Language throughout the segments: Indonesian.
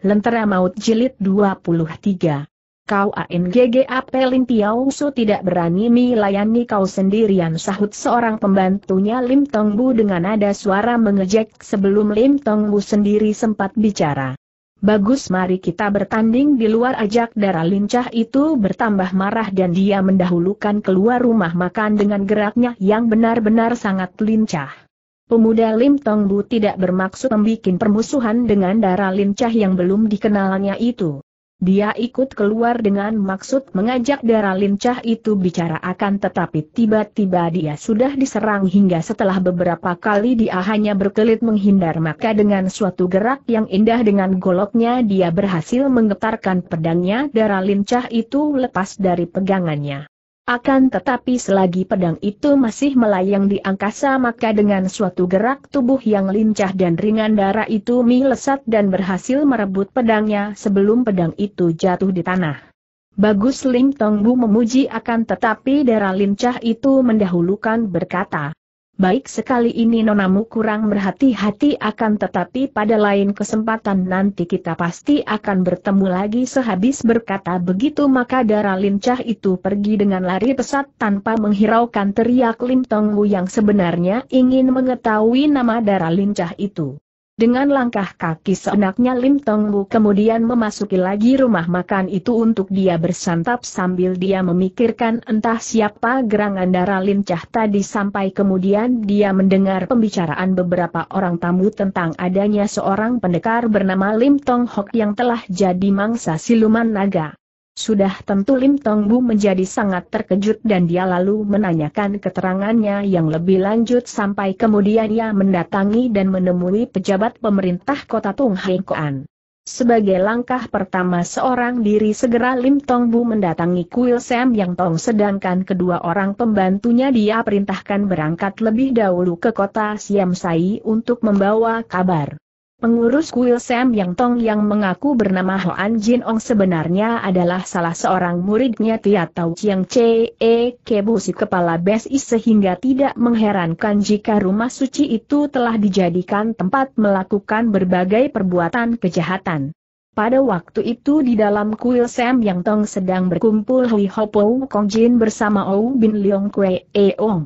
Lentera Maut Jilid 23 Kau ANGGAP Lim Piao Su tidak berani melayani kau sendirian sahut seorang pembantunya Lim Tong Bu dengan nada suara mengejek sebelum Lim Tong Bu sendiri sempat bicara. Bagus mari kita bertanding di luar ajak darah lincah itu bertambah marah dan dia mendahulukan keluar rumah makan dengan geraknya yang benar-benar sangat lincah. Pemuda Lim Tong Bu tidak bermaksud membuat permusuhan dengan darah lincah yang belum dikenalnya itu. Dia ikut keluar dengan maksud mengajak darah lincah itu bicara akan tetapi tiba-tiba dia sudah diserang hingga setelah beberapa kali dia hanya berkelit menghindar maka dengan suatu gerak yang indah dengan goloknya dia berhasil menggetarkan pedangnya darah lincah itu lepas dari pegangannya. Akan tetapi selagi pedang itu masih melayang di angkasa maka dengan suatu gerak tubuh yang lincah dan ringan darah itu Mi lesat dan berhasil merebut pedangnya sebelum pedang itu jatuh di tanah. Bagus Lim Tong Bu memuji akan tetapi darah lincah itu mendahulukan berkata, Baik sekali ini nonamu kurang berhati-hati akan tetapi pada lain kesempatan nanti kita pasti akan bertemu lagi sehabis berkata begitu maka darah lincah itu pergi dengan lari pesat tanpa menghiraukan teriak Lim Wu yang sebenarnya ingin mengetahui nama darah lincah itu. Dengan langkah kaki seenaknya Lim Tong Wu kemudian memasuki lagi rumah makan itu untuk dia bersantap sambil dia memikirkan entah siapa gerangan darah Cah tadi sampai kemudian dia mendengar pembicaraan beberapa orang tamu tentang adanya seorang pendekar bernama Lim Tong Hok yang telah jadi mangsa siluman naga. Sudah tentu Lim Tong Bu menjadi sangat terkejut dan dia lalu menanyakan keterangannya yang lebih lanjut sampai kemudian ia mendatangi dan menemui pejabat pemerintah kota Tung Hai Koan. Sebagai langkah pertama seorang diri segera Lim Tong Bu mendatangi Kuil Sam Yang Tong sedangkan kedua orang pembantunya dia perintahkan berangkat lebih dahulu ke kota Siam Sai untuk membawa kabar. Pengurus kuil Sam Yang Tong yang mengaku bernama Hoan Jin Ong sebenarnya adalah salah seorang muridnya Tia Tau Chiang Che E Kebusi Kepala Besi sehingga tidak mengherankan jika rumah suci itu telah dijadikan tempat melakukan berbagai perbuatan kejahatan. Pada waktu itu di dalam kuil Sam Yang Tong sedang berkumpul Hui Ho Po Kong Jin bersama Ou Bin Leong Kwe E Ong.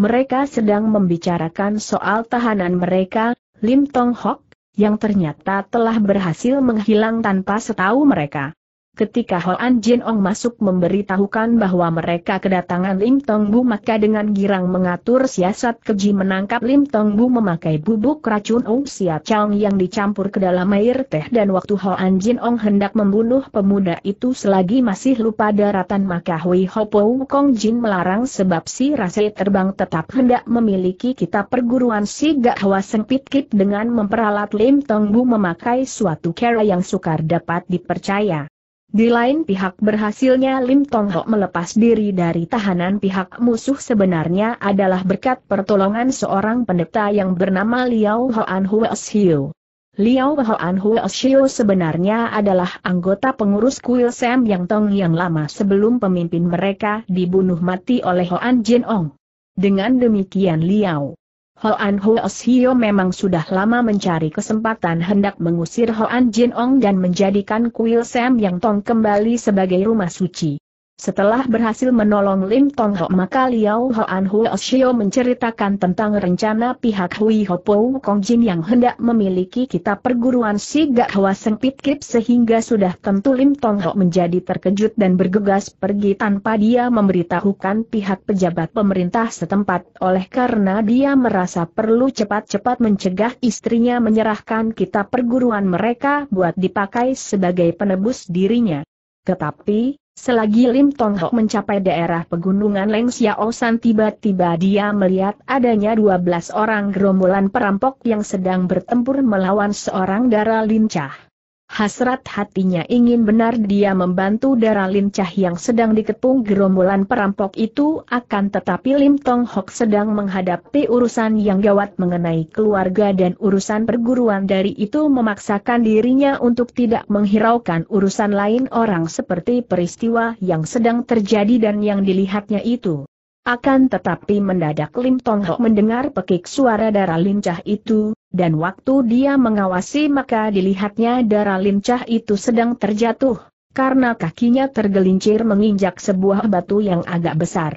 Mereka sedang membicarakan soal tahanan mereka, Lim Tong Hok, yang ternyata telah berhasil menghilang tanpa setahu mereka. Ketika Hoan Jin Ong masuk memberitahukan bahwa mereka kedatangan Lim Tong Bu maka dengan girang mengatur siasat keji menangkap Lim Tong Bu memakai bubuk racun Ong Sia Chang yang dicampur ke dalam air teh dan waktu Hoan Jin Ong hendak membunuh pemuda itu selagi masih lupa daratan maka Hui Ho Po Kong Jin melarang sebab si Rase terbang tetap hendak memiliki kitab perguruan si Gak Hwa Pit Kip dengan memperalat Lim Tong Bu memakai suatu cara yang sukar dapat dipercaya. Di lain pihak berhasilnya Lim Tong Ho melepas diri dari tahanan pihak musuh sebenarnya adalah berkat pertolongan seorang pendeta yang bernama Liao Hoan Hues Hiu. Liao Hoan Hues Hiu sebenarnya adalah anggota pengurus kuil Sam Yang Tong yang lama sebelum pemimpin mereka dibunuh mati oleh Hoan Jin Ong. Dengan demikian Liao Hoan Hoas Hio memang sudah lama mencari kesempatan hendak mengusir Hoan Jin Ong dan menjadikan kuil Sam Yang Tong kembali sebagai rumah suci. Setelah berhasil menolong Lim Tong Ho maka Liao Hoan Huo Shio menceritakan tentang rencana pihak Hui Ho Po Kong Jin yang hendak memiliki kitab perguruan si Gak Hwa Pit Kip sehingga sudah tentu Lim Tong Ho menjadi terkejut dan bergegas pergi tanpa dia memberitahukan pihak pejabat pemerintah setempat oleh karena dia merasa perlu cepat-cepat mencegah istrinya menyerahkan kitab perguruan mereka buat dipakai sebagai penebus dirinya. Tetapi, Selagi Lim Tong Hok oh. mencapai daerah pegunungan Leng Xiao tiba-tiba dia melihat adanya 12 orang gerombolan perampok yang sedang bertempur melawan seorang darah lincah. Hasrat hatinya ingin benar dia membantu darah lincah yang sedang dikepung gerombolan perampok itu akan tetapi Lim Tong Hok sedang menghadapi urusan yang gawat mengenai keluarga dan urusan perguruan dari itu memaksakan dirinya untuk tidak menghiraukan urusan lain orang seperti peristiwa yang sedang terjadi dan yang dilihatnya itu. Akan tetapi mendadak Lim Tong Hok mendengar pekik suara darah lincah itu, dan waktu dia mengawasi maka dilihatnya darah lincah itu sedang terjatuh, karena kakinya tergelincir menginjak sebuah batu yang agak besar.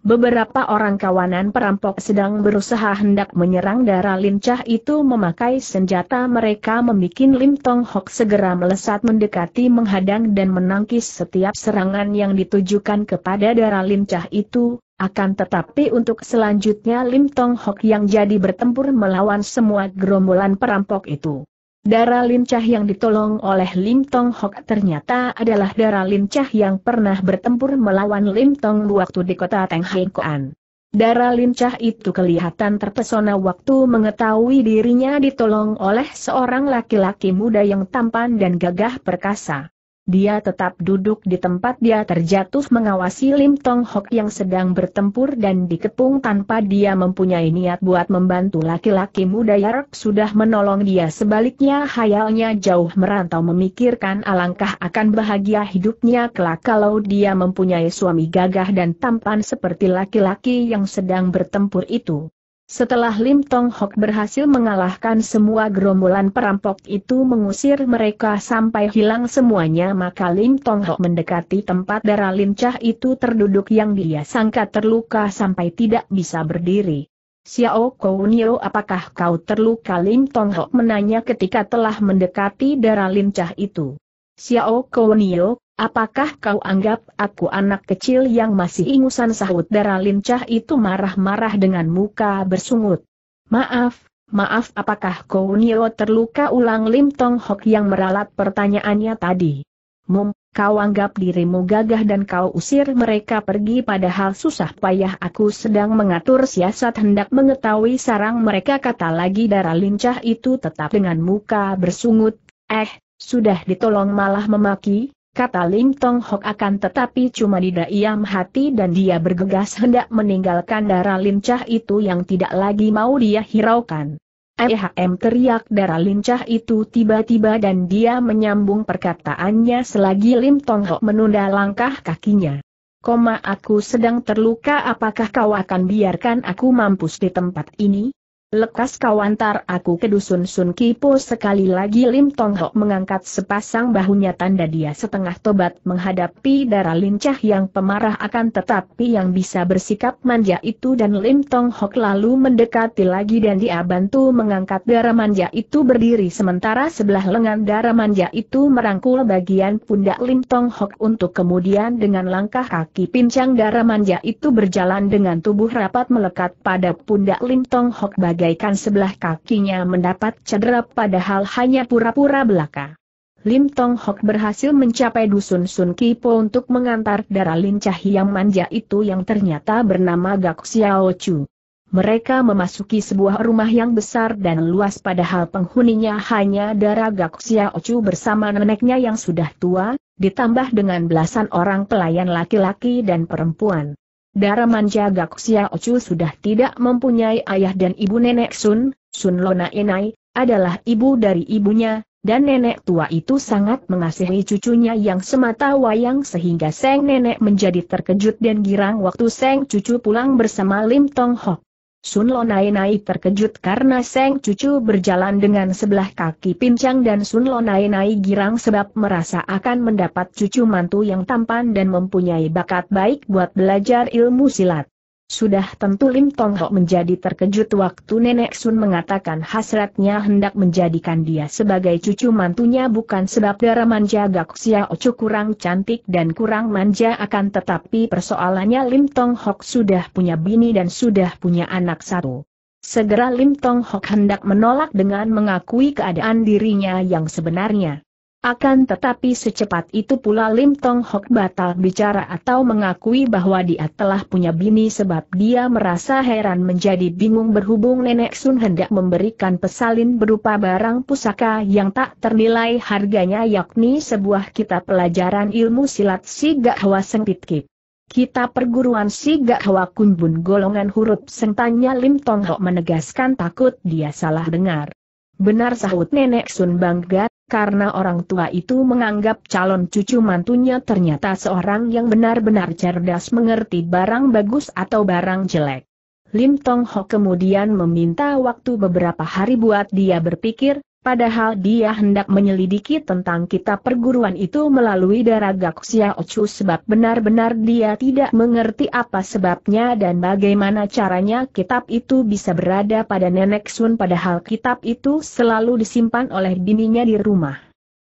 Beberapa orang kawanan perampok sedang berusaha hendak menyerang darah lincah itu memakai senjata mereka membuat Lim Tong Hok segera melesat mendekati menghadang dan menangkis setiap serangan yang ditujukan kepada darah lincah itu, akan tetapi untuk selanjutnya Lim Tong Hok yang jadi bertempur melawan semua gerombolan perampok itu. Darah lincah yang ditolong oleh Lim Tong Hok ternyata adalah darah lincah yang pernah bertempur melawan Lim Tong waktu di kota Teng Hengkoan. Darah lincah itu kelihatan terpesona waktu mengetahui dirinya ditolong oleh seorang laki-laki muda yang tampan dan gagah perkasa. Dia tetap duduk di tempat dia terjatuh mengawasi Lim Tong Hok yang sedang bertempur dan dikepung tanpa dia mempunyai niat buat membantu laki-laki muda Yark sudah menolong dia sebaliknya hayalnya jauh merantau memikirkan alangkah akan bahagia hidupnya kelak kalau dia mempunyai suami gagah dan tampan seperti laki-laki yang sedang bertempur itu. Setelah Lim Tong Hok berhasil mengalahkan semua gerombolan perampok itu mengusir mereka sampai hilang semuanya maka Lim Tong Hok mendekati tempat darah lincah itu terduduk yang dia sangka terluka sampai tidak bisa berdiri. Xiao Kounio apakah kau terluka Lim Tong Hok menanya ketika telah mendekati darah lincah itu. Xiao Kounio, Apakah kau anggap aku anak kecil yang masih ingusan sahut darah lincah itu marah-marah dengan muka bersungut? Maaf, maaf apakah kau Nio terluka ulang Lim Tong Hok yang meralat pertanyaannya tadi? Mum, kau anggap dirimu gagah dan kau usir mereka pergi padahal susah payah aku sedang mengatur siasat hendak mengetahui sarang mereka kata lagi darah lincah itu tetap dengan muka bersungut, eh, sudah ditolong malah memaki? kata Lim Tong Hok akan tetapi cuma di diam hati dan dia bergegas hendak meninggalkan darah lincah itu yang tidak lagi mau dia hiraukan. EHM teriak darah lincah itu tiba-tiba dan dia menyambung perkataannya selagi Lim Tong Hok menunda langkah kakinya. Koma aku sedang terluka apakah kau akan biarkan aku mampus di tempat ini? Lekas kau antar aku ke dusun Sun Kipo sekali lagi Lim Tong Hok mengangkat sepasang bahunya tanda dia setengah tobat menghadapi darah lincah yang pemarah akan tetapi yang bisa bersikap manja itu dan Lim Tong Hok lalu mendekati lagi dan dia bantu mengangkat darah manja itu berdiri sementara sebelah lengan darah manja itu merangkul bagian pundak Lim Tong Hok untuk kemudian dengan langkah kaki pincang darah manja itu berjalan dengan tubuh rapat melekat pada pundak Lim Tong Hok bagi bagaikan sebelah kakinya mendapat cedera padahal hanya pura-pura belaka. Lim Tong Hok berhasil mencapai dusun Sun Kipo untuk mengantar darah lincah yang manja itu yang ternyata bernama Gak Xiao Chu. Mereka memasuki sebuah rumah yang besar dan luas padahal penghuninya hanya darah Gak Xiao Chu bersama neneknya yang sudah tua, ditambah dengan belasan orang pelayan laki-laki dan perempuan. Daraman Jagak Chu sudah tidak mempunyai ayah dan ibu nenek Sun, Sun Lona Enai, adalah ibu dari ibunya, dan nenek tua itu sangat mengasihi cucunya yang semata wayang sehingga Seng Nenek menjadi terkejut dan girang waktu Seng cucu pulang bersama Lim Tong Hok. Sun Lo Nai terkejut karena Seng Cucu berjalan dengan sebelah kaki pincang dan Sun Nai Nai girang sebab merasa akan mendapat cucu mantu yang tampan dan mempunyai bakat baik buat belajar ilmu silat. Sudah tentu Lim Tong Ho menjadi terkejut waktu Nenek Sun mengatakan hasratnya hendak menjadikan dia sebagai cucu mantunya bukan sebab darah manja Gak Xiao Chu kurang cantik dan kurang manja akan tetapi persoalannya Lim Tong Hok sudah punya bini dan sudah punya anak satu. Segera Lim Tong Hok hendak menolak dengan mengakui keadaan dirinya yang sebenarnya. Akan tetapi secepat itu pula Lim Tong Hok batal bicara atau mengakui bahwa dia telah punya bini sebab dia merasa heran menjadi bingung berhubung Nenek Sun hendak memberikan pesalin berupa barang pusaka yang tak ternilai harganya yakni sebuah kitab pelajaran ilmu silat si gak Hwa Sengpitkip. kitab perguruan si gak Hwa Kunbun golongan huruf sentanya Lim Tong Hok menegaskan takut dia salah dengar. Benar sahut Nenek Sun bangga karena orang tua itu menganggap calon cucu mantunya ternyata seorang yang benar-benar cerdas mengerti barang bagus atau barang jelek. Lim Tong Ho kemudian meminta waktu beberapa hari buat dia berpikir, Padahal dia hendak menyelidiki tentang kitab perguruan itu melalui darah Xiao Chu sebab benar-benar dia tidak mengerti apa sebabnya dan bagaimana caranya kitab itu bisa berada pada Nenek Sun padahal kitab itu selalu disimpan oleh bininya di rumah.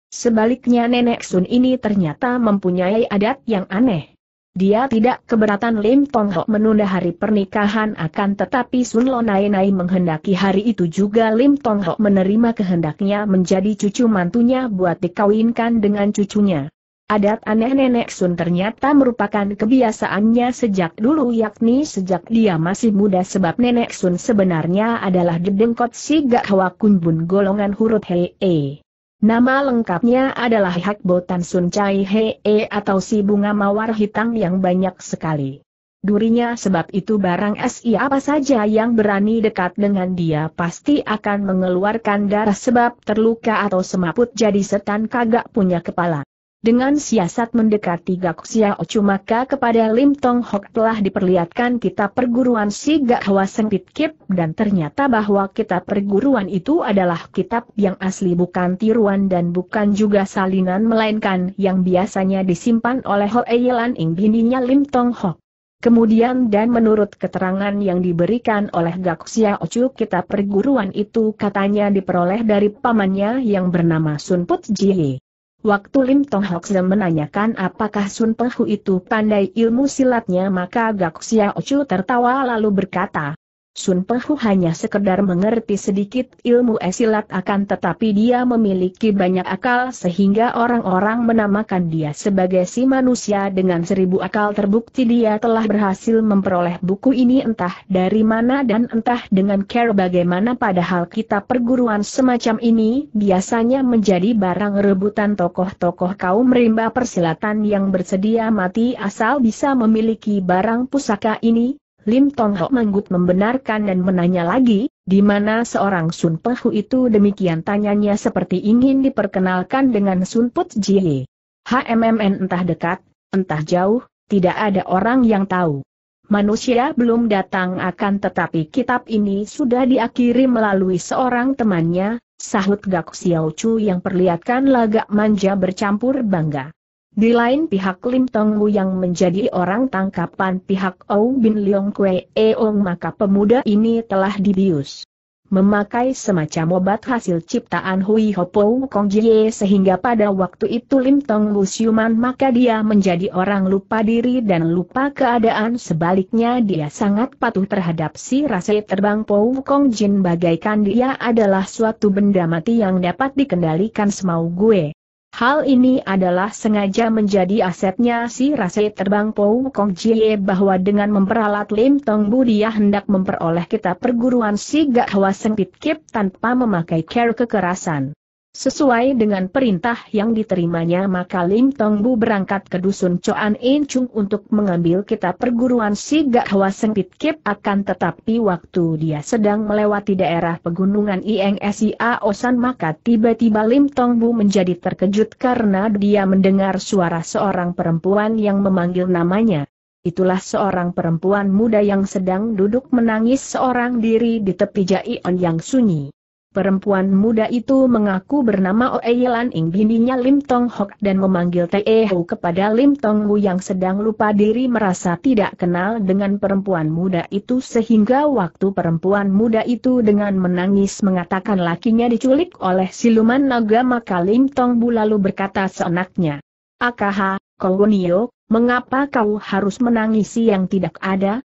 Sebaliknya Nenek Sun ini ternyata mempunyai adat yang aneh. Dia tidak keberatan Lim Tong Ho menunda hari pernikahan akan tetapi Sun Lo Nai Nai menghendaki hari itu juga Lim Tong Ho menerima kehendaknya menjadi cucu mantunya buat dikawinkan dengan cucunya. Adat aneh nenek Sun ternyata merupakan kebiasaannya sejak dulu yakni sejak dia masih muda sebab nenek Sun sebenarnya adalah dedengkot si Gak Hawa Kunbun golongan huruf Hei. E. Nama lengkapnya adalah Hak Botan Sun Chai Hee atau si bunga mawar hitam yang banyak sekali. Durinya sebab itu barang SI apa saja yang berani dekat dengan dia pasti akan mengeluarkan darah sebab terluka atau semaput jadi setan kagak punya kepala. Dengan siasat mendekati Gak Xiao Chu maka kepada Lim Tong Hok telah diperlihatkan kita perguruan si Gak Hwa Pit Kip dan ternyata bahwa kitab perguruan itu adalah kitab yang asli bukan tiruan dan bukan juga salinan melainkan yang biasanya disimpan oleh Ho Eilan Ing bininya Lim Tong Hok. Kemudian dan menurut keterangan yang diberikan oleh Gak Xiao Chu kitab perguruan itu katanya diperoleh dari pamannya yang bernama Sun Put Jie. Waktu Lim Tong Hok Zem menanyakan apakah Sun Penghu itu pandai ilmu silatnya maka Gak Xiao Chu tertawa lalu berkata, Sun Pehu hanya sekedar mengerti sedikit ilmu esilat akan tetapi dia memiliki banyak akal sehingga orang-orang menamakan dia sebagai si manusia dengan seribu akal terbukti dia telah berhasil memperoleh buku ini entah dari mana dan entah dengan care bagaimana padahal kitab perguruan semacam ini biasanya menjadi barang rebutan tokoh-tokoh kaum rimba persilatan yang bersedia mati asal bisa memiliki barang pusaka ini, Lim Tong Hok manggut membenarkan dan menanya lagi, di mana seorang Sun Pehu itu demikian tanyanya seperti ingin diperkenalkan dengan Sun Put Jie. HMMN entah dekat, entah jauh, tidak ada orang yang tahu. Manusia belum datang akan tetapi kitab ini sudah diakhiri melalui seorang temannya, sahut Gak Siau Chu yang perlihatkan lagak manja bercampur bangga. Di lain pihak Lim Tong Wu yang menjadi orang tangkapan pihak Ou Bin Leong Kwe Eong maka pemuda ini telah dibius. Memakai semacam obat hasil ciptaan Hui Hopo Kong Jie sehingga pada waktu itu Lim Tong Wu siuman maka dia menjadi orang lupa diri dan lupa keadaan sebaliknya dia sangat patuh terhadap si rasa terbang Po Kong Jin bagaikan dia adalah suatu benda mati yang dapat dikendalikan semau gue. Hal ini adalah sengaja menjadi asetnya si Rase Terbang Pou Kong Jie bahwa dengan memperalat Lim Tong Bu dia hendak memperoleh kita perguruan si Gak Hwa Sengpit Kip tanpa memakai care kekerasan. Sesuai dengan perintah yang diterimanya maka Lim Tong Bu berangkat ke dusun Choan In Chung untuk mengambil kitab perguruan si Seng Sengpit Kip akan tetapi waktu dia sedang melewati daerah pegunungan Ieng Sia Osan maka tiba-tiba Lim Tong Bu menjadi terkejut karena dia mendengar suara seorang perempuan yang memanggil namanya. Itulah seorang perempuan muda yang sedang duduk menangis seorang diri di tepi On yang sunyi. Perempuan muda itu mengaku bernama Oe Yelan Ing bininya Lim Tong Hok dan memanggil Tee Hu kepada Lim Tong Wu yang sedang lupa diri merasa tidak kenal dengan perempuan muda itu sehingga waktu perempuan muda itu dengan menangis mengatakan lakinya diculik oleh siluman naga maka Lim Tong Wu lalu berkata seenaknya. Akaha, Kowonio, mengapa kau harus menangisi yang tidak ada?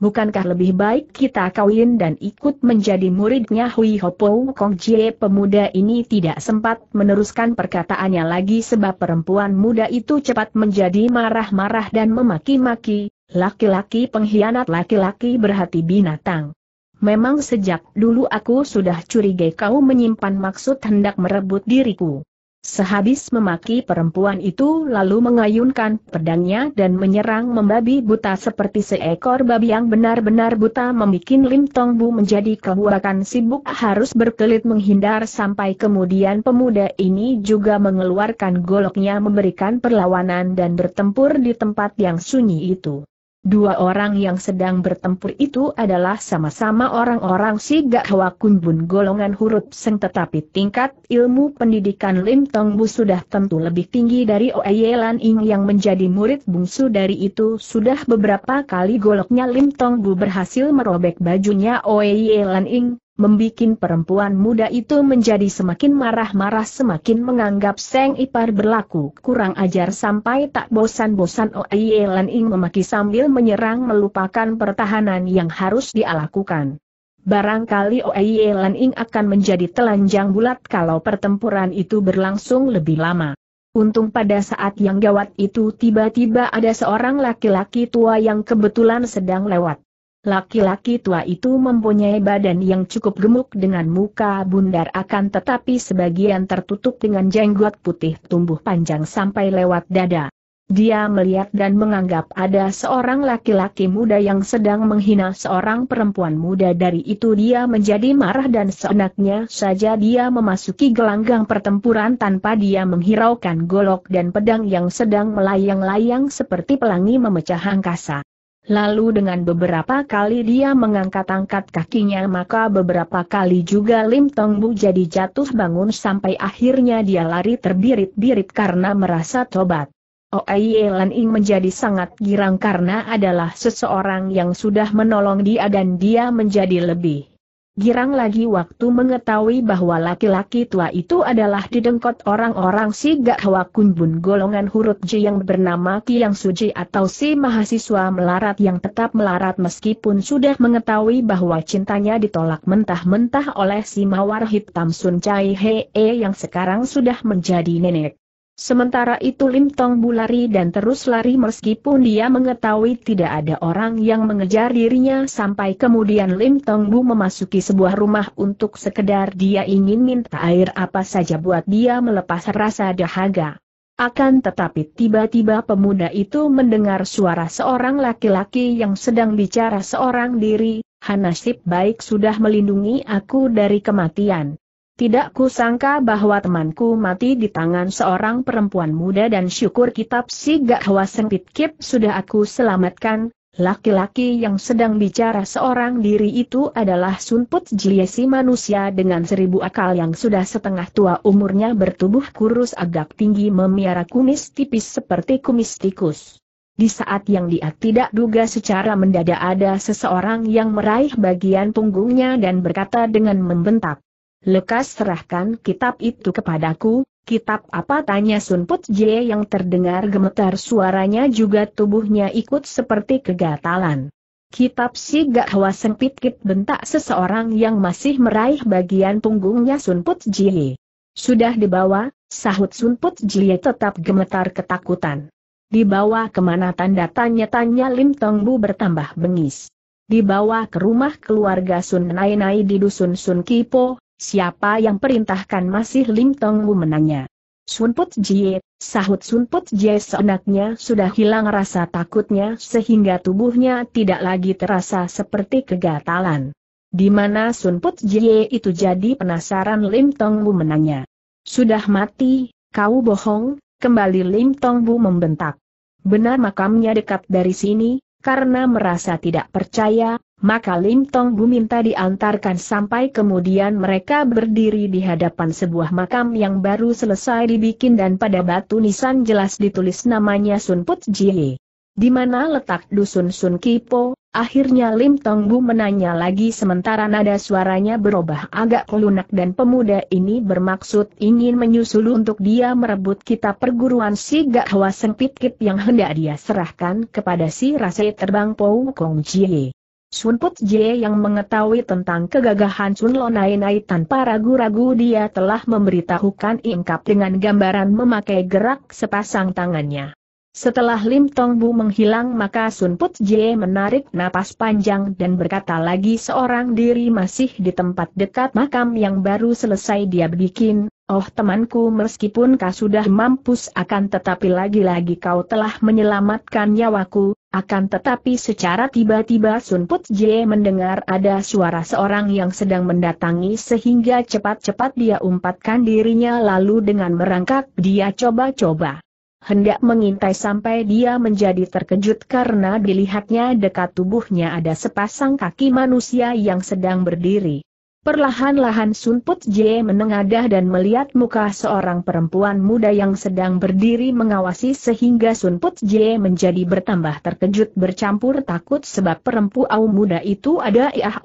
Bukankah lebih baik kita kawin dan ikut menjadi muridnya Hui Hopo Kong Jie pemuda ini tidak sempat meneruskan perkataannya lagi sebab perempuan muda itu cepat menjadi marah-marah dan memaki-maki, laki-laki pengkhianat laki-laki berhati binatang. Memang sejak dulu aku sudah curiga kau menyimpan maksud hendak merebut diriku. Sehabis memaki perempuan itu lalu mengayunkan pedangnya dan menyerang membabi buta seperti seekor babi yang benar-benar buta membuat Lim Tong Bu menjadi kehuakan sibuk harus berkelit menghindar sampai kemudian pemuda ini juga mengeluarkan goloknya memberikan perlawanan dan bertempur di tempat yang sunyi itu. Dua orang yang sedang bertempur itu adalah sama-sama orang-orang gak Hwa Kunbun golongan huruf seng tetapi tingkat ilmu pendidikan Lim Tong Bu sudah tentu lebih tinggi dari Oeye Lan Ing yang menjadi murid bungsu dari itu sudah beberapa kali goloknya Lim Tong Bu berhasil merobek bajunya Oeye Lan Ing, membikin perempuan muda itu menjadi semakin marah-marah semakin menganggap Seng Ipar berlaku kurang ajar sampai tak bosan-bosan Oie Lan Ing memaki sambil menyerang melupakan pertahanan yang harus dia lakukan. Barangkali Oie Lan Ing akan menjadi telanjang bulat kalau pertempuran itu berlangsung lebih lama. Untung pada saat yang gawat itu tiba-tiba ada seorang laki-laki tua yang kebetulan sedang lewat. Laki-laki tua itu mempunyai badan yang cukup gemuk dengan muka bundar akan tetapi sebagian tertutup dengan jenggot putih tumbuh panjang sampai lewat dada. Dia melihat dan menganggap ada seorang laki-laki muda yang sedang menghina seorang perempuan muda dari itu dia menjadi marah dan seenaknya saja dia memasuki gelanggang pertempuran tanpa dia menghiraukan golok dan pedang yang sedang melayang-layang seperti pelangi memecah angkasa. Lalu dengan beberapa kali dia mengangkat-angkat kakinya maka beberapa kali juga Lim Tong Bu jadi jatuh bangun sampai akhirnya dia lari terbirit-birit karena merasa tobat. Oie oh, Lan Ing menjadi sangat girang karena adalah seseorang yang sudah menolong dia dan dia menjadi lebih Girang lagi waktu mengetahui bahwa laki-laki tua itu adalah didengkot orang-orang si Gak Hwa Kunbun golongan huruf J yang bernama Kiang Suji atau si mahasiswa melarat yang tetap melarat meskipun sudah mengetahui bahwa cintanya ditolak mentah-mentah oleh si Mawar Hitam Sun Chai Hee yang sekarang sudah menjadi nenek. Sementara itu Lim Tong Bulari dan terus lari meskipun dia mengetahui tidak ada orang yang mengejar dirinya sampai kemudian Lim Tong Bu memasuki sebuah rumah untuk sekedar dia ingin minta air apa saja buat dia melepas rasa dahaga. Akan tetapi tiba-tiba pemuda itu mendengar suara seorang laki-laki yang sedang bicara seorang diri, Hanasib baik sudah melindungi aku dari kematian. Tidak kusangka bahwa temanku mati di tangan seorang perempuan muda dan syukur kitab si Gakwa Sempit Kip sudah aku selamatkan. Laki-laki yang sedang bicara seorang diri itu adalah Sunput jiesi manusia dengan seribu akal yang sudah setengah tua umurnya bertubuh kurus agak tinggi memiara kumis tipis seperti kumis tikus. Di saat yang dia tidak duga secara mendadak ada seseorang yang meraih bagian punggungnya dan berkata dengan membentak. Lekas serahkan kitab itu kepadaku, kitab apa tanya Sun Put Jie yang terdengar gemetar suaranya juga tubuhnya ikut seperti kegatalan. Kitab si sempit kit bentak seseorang yang masih meraih bagian punggungnya Sun Put Jie. Sudah dibawa, sahut Sun Put Jie tetap gemetar ketakutan. Dibawa kemana tanda tanya-tanya Lim Tong Bu bertambah bengis dibawa ke rumah keluarga Sun nai di dusun Sun Kipo, Siapa yang perintahkan masih Lim Tong Wu menanya. Sun Put Jie, sahut Sun Put Jie seenaknya sudah hilang rasa takutnya sehingga tubuhnya tidak lagi terasa seperti kegatalan. Di mana Sun Put Jie itu jadi penasaran Lim Tong Wu menanya. Sudah mati, kau bohong, kembali Lim Tong Wu membentak. Benar makamnya dekat dari sini, karena merasa tidak percaya, maka Lim Tong Bu minta diantarkan sampai kemudian mereka berdiri di hadapan sebuah makam yang baru selesai dibikin dan pada batu nisan jelas ditulis namanya Sun Put Jie. Di mana letak dusun Sun Kipo, Akhirnya Lim Tong Bu menanya lagi sementara nada suaranya berubah agak lunak dan pemuda ini bermaksud ingin menyusul untuk dia merebut kitab perguruan si Gak Hwa pitkit yang hendak dia serahkan kepada si Rase Terbang Pou Kong Jie. Sun Put Jie yang mengetahui tentang kegagahan Sun Nai Nai tanpa ragu-ragu dia telah memberitahukan Ingkap dengan gambaran memakai gerak sepasang tangannya. Setelah Lim Tong Bu menghilang maka Sun Put Jie menarik napas panjang dan berkata lagi seorang diri masih di tempat dekat makam yang baru selesai dia bikin, oh temanku meskipun kau sudah mampus akan tetapi lagi-lagi kau telah menyelamatkan nyawaku, akan tetapi secara tiba-tiba Sun Put Jie mendengar ada suara seorang yang sedang mendatangi sehingga cepat-cepat dia umpatkan dirinya lalu dengan merangkak dia coba-coba hendak mengintai sampai dia menjadi terkejut karena dilihatnya dekat tubuhnya ada sepasang kaki manusia yang sedang berdiri. Perlahan-lahan Sun Put Jie menengadah dan melihat muka seorang perempuan muda yang sedang berdiri mengawasi sehingga Sun Put Jie menjadi bertambah terkejut bercampur takut sebab perempuan muda itu ada Iah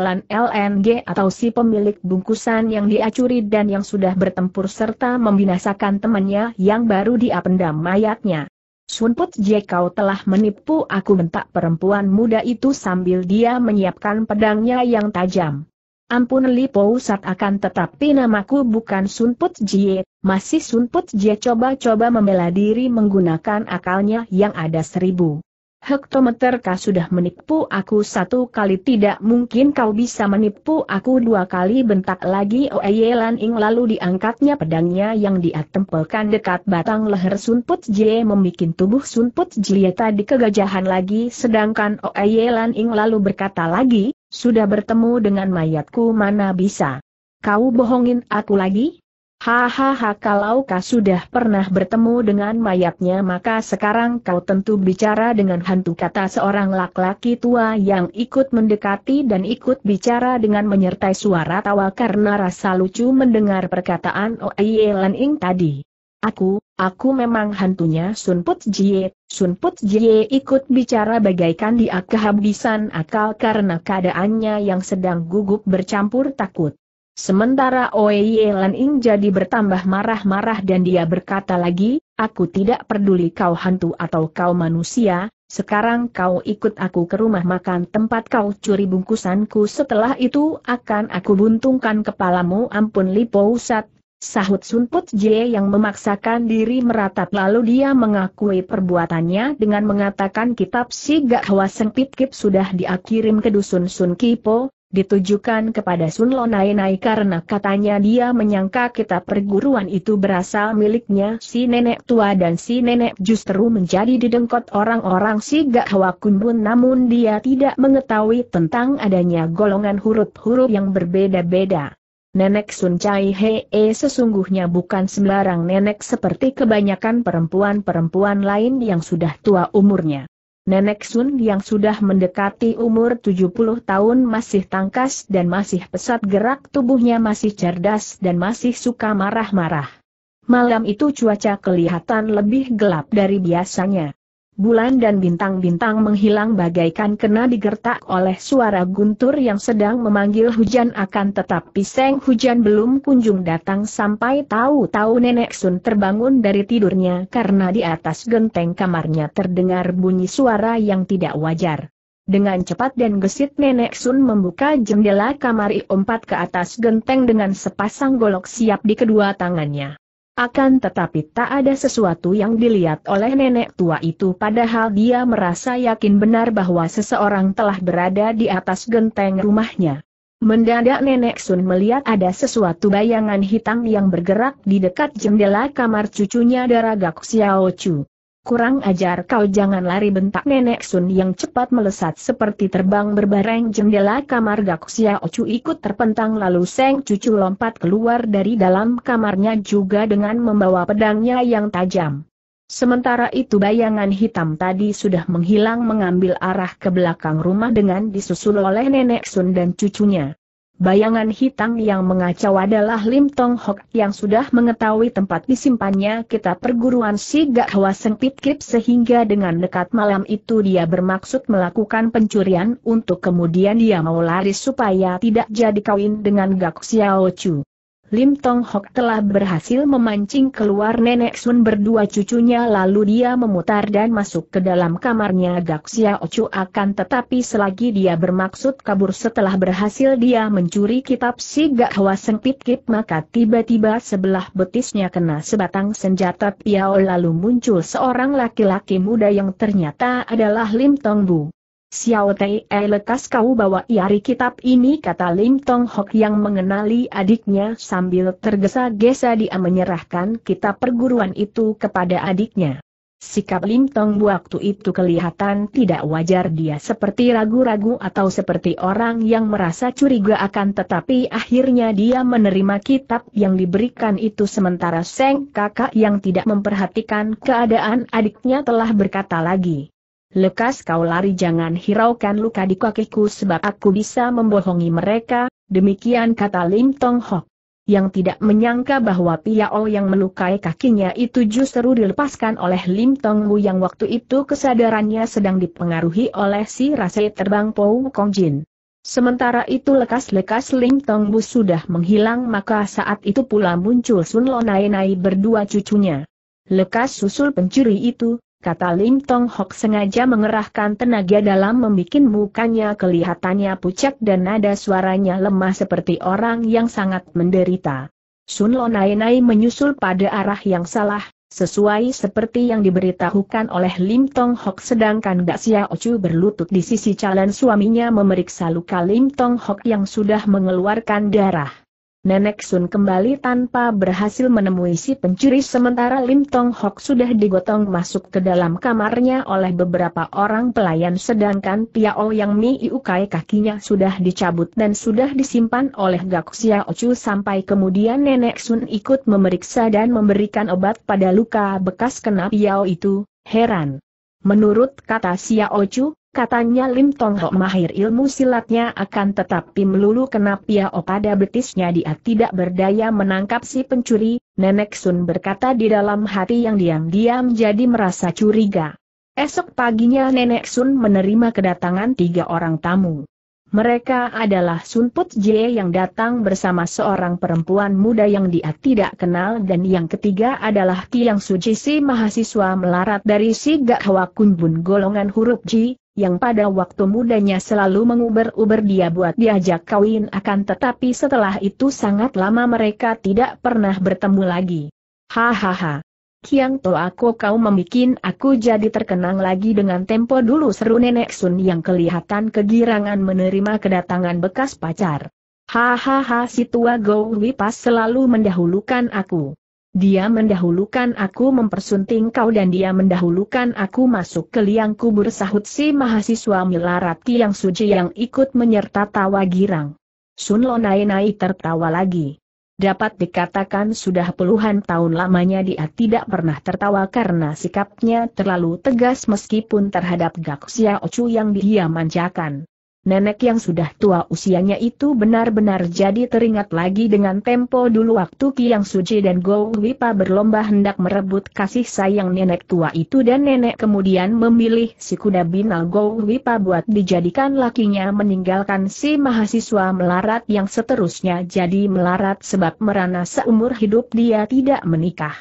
Lan LNG atau si pemilik bungkusan yang diacuri dan yang sudah bertempur serta membinasakan temannya yang baru dia pendam mayatnya. Sunput Jie kau telah menipu aku bentak perempuan muda itu sambil dia menyiapkan pedangnya yang tajam. Ampun Li Po, Sat akan tetapi namaku bukan Sun Put Jie, masih Sun Put Jie coba-coba membela diri menggunakan akalnya yang ada seribu. Hektometer kau sudah menipu aku satu kali tidak mungkin kau bisa menipu aku dua kali bentak lagi Oeyelan Ing lalu diangkatnya pedangnya yang diatempelkan dekat batang leher Sun Put Jie membuat tubuh Sun Put Jie tadi kegajahan lagi sedangkan Oeyelan Ing lalu berkata lagi, sudah bertemu dengan mayatku mana bisa? Kau bohongin aku lagi? Hahaha kalau kau sudah pernah bertemu dengan mayatnya maka sekarang kau tentu bicara dengan hantu kata seorang laki-laki tua yang ikut mendekati dan ikut bicara dengan menyertai suara tawa karena rasa lucu mendengar perkataan Oyelan Ing tadi. Aku, aku memang hantunya Sun Put Jie, Sun Put Jie ikut bicara bagaikan dia kehabisan akal karena keadaannya yang sedang gugup bercampur takut. Sementara Oe Lan Ing jadi bertambah marah-marah dan dia berkata lagi, aku tidak peduli kau hantu atau kau manusia, sekarang kau ikut aku ke rumah makan tempat kau curi bungkusanku setelah itu akan aku buntungkan kepalamu ampun Lipo Sat, Sahut Sunput Jie yang memaksakan diri meratap lalu dia mengakui perbuatannya dengan mengatakan kitab si Gakwa Sengpit Kip sudah diakirim ke dusun Sun Kipo, ditujukan kepada Sun nai karena katanya dia menyangka kitab perguruan itu berasal miliknya si nenek tua dan si nenek justru menjadi didengkot orang-orang si Gakwa namun dia tidak mengetahui tentang adanya golongan huruf-huruf yang berbeda-beda. Nenek Sun Chai Hee eh, sesungguhnya bukan sembarang nenek seperti kebanyakan perempuan-perempuan lain yang sudah tua umurnya. Nenek Sun yang sudah mendekati umur 70 tahun masih tangkas dan masih pesat gerak tubuhnya masih cerdas dan masih suka marah-marah. Malam itu cuaca kelihatan lebih gelap dari biasanya bulan dan bintang-bintang menghilang bagaikan kena digertak oleh suara guntur yang sedang memanggil hujan akan tetap seng hujan belum kunjung datang sampai tahu-tahu nenek Sun terbangun dari tidurnya karena di atas genteng kamarnya terdengar bunyi suara yang tidak wajar. Dengan cepat dan gesit nenek Sun membuka jendela kamar I4 ke atas genteng dengan sepasang golok siap di kedua tangannya. Akan tetapi tak ada sesuatu yang dilihat oleh nenek tua itu padahal dia merasa yakin benar bahwa seseorang telah berada di atas genteng rumahnya. Mendadak nenek Sun melihat ada sesuatu bayangan hitam yang bergerak di dekat jendela kamar cucunya Daragak Xiao Chu. Kurang ajar kau jangan lari bentak nenek Sun yang cepat melesat seperti terbang berbareng jendela kamar Gak Xiao Chu ikut terpentang lalu Seng Cucu lompat keluar dari dalam kamarnya juga dengan membawa pedangnya yang tajam. Sementara itu bayangan hitam tadi sudah menghilang mengambil arah ke belakang rumah dengan disusul oleh nenek Sun dan cucunya. Bayangan hitam yang mengacau adalah Lim Tong Hok yang sudah mengetahui tempat disimpannya kitab perguruan si Seng Pit Kip sehingga dengan dekat malam itu dia bermaksud melakukan pencurian untuk kemudian dia mau lari supaya tidak jadi kawin dengan Gak Xiao Chu. Lim Tong Hok telah berhasil memancing keluar nenek Sun berdua cucunya lalu dia memutar dan masuk ke dalam kamarnya Gaxia Ocu akan tetapi selagi dia bermaksud kabur setelah berhasil dia mencuri kitab si Seng Pit Kip maka tiba-tiba sebelah betisnya kena sebatang senjata Piao lalu muncul seorang laki-laki muda yang ternyata adalah Lim Tong Bu. Xiao Tei eh, lekas kau bawa iari kitab ini kata Lim Tong Hok yang mengenali adiknya sambil tergesa-gesa dia menyerahkan kitab perguruan itu kepada adiknya. Sikap Lim Tong waktu itu kelihatan tidak wajar dia seperti ragu-ragu atau seperti orang yang merasa curiga akan tetapi akhirnya dia menerima kitab yang diberikan itu sementara Seng kakak yang tidak memperhatikan keadaan adiknya telah berkata lagi. Lekas kau lari jangan hiraukan luka di kakiku sebab aku bisa membohongi mereka, demikian kata Lim Tong Hok. Yang tidak menyangka bahwa Piao oh yang melukai kakinya itu justru dilepaskan oleh Lim Tong Wu yang waktu itu kesadarannya sedang dipengaruhi oleh si rase terbang Pou Kong Jin. Sementara itu lekas-lekas Lim Tong Wu sudah menghilang maka saat itu pula muncul Sun Lo Nai Nai berdua cucunya. Lekas susul pencuri itu, kata Lim Tong Hok sengaja mengerahkan tenaga dalam membuat mukanya kelihatannya pucat dan nada suaranya lemah seperti orang yang sangat menderita. Sun Lo nai Nai menyusul pada arah yang salah, sesuai seperti yang diberitahukan oleh Lim Tong Hok sedangkan Sia O Chu berlutut di sisi calon suaminya memeriksa luka Lim Tong Hok yang sudah mengeluarkan darah. Nenek Sun kembali tanpa berhasil menemui si pencuri sementara Lim Tong Hok sudah digotong masuk ke dalam kamarnya oleh beberapa orang pelayan sedangkan Piao Yang mi iukai kakinya sudah dicabut dan sudah disimpan oleh Gak Xiao Ocu sampai kemudian Nenek Sun ikut memeriksa dan memberikan obat pada luka bekas kena Piao itu, heran. Menurut kata Xiao Ocu, Katanya Lim Tong Hok mahir ilmu silatnya akan tetapi melulu kena piao pada betisnya dia tidak berdaya menangkap si pencuri, Nenek Sun berkata di dalam hati yang diam-diam jadi merasa curiga. Esok paginya Nenek Sun menerima kedatangan tiga orang tamu. Mereka adalah Sun Put Jie yang datang bersama seorang perempuan muda yang dia tidak kenal dan yang ketiga adalah Tiang Suji si mahasiswa melarat dari si Gak Hwa Kun Bun golongan huruf Ji, yang pada waktu mudanya selalu menguber-uber dia buat diajak kawin akan tetapi setelah itu sangat lama mereka tidak pernah bertemu lagi. Hahaha. Kiang To aku kau membuat aku jadi terkenang lagi dengan tempo dulu seru nenek Sun yang kelihatan kegirangan menerima kedatangan bekas pacar. Hahaha si tua Gowi pas selalu mendahulukan aku. Dia mendahulukan aku mempersunting kau dan dia mendahulukan aku masuk ke liang kubur sahut si mahasiswa milarati yang suci yang ikut menyerta tawa girang. Sun Lo Nai tertawa lagi. Dapat dikatakan sudah puluhan tahun lamanya dia tidak pernah tertawa karena sikapnya terlalu tegas meskipun terhadap Gak Xiao Chu yang dia manjakan nenek yang sudah tua usianya itu benar-benar jadi teringat lagi dengan tempo dulu waktu Kiang Suci dan Go Wipa berlomba hendak merebut kasih sayang nenek tua itu dan nenek kemudian memilih si kuda binal Go Wipa buat dijadikan lakinya meninggalkan si mahasiswa melarat yang seterusnya jadi melarat sebab merana seumur hidup dia tidak menikah.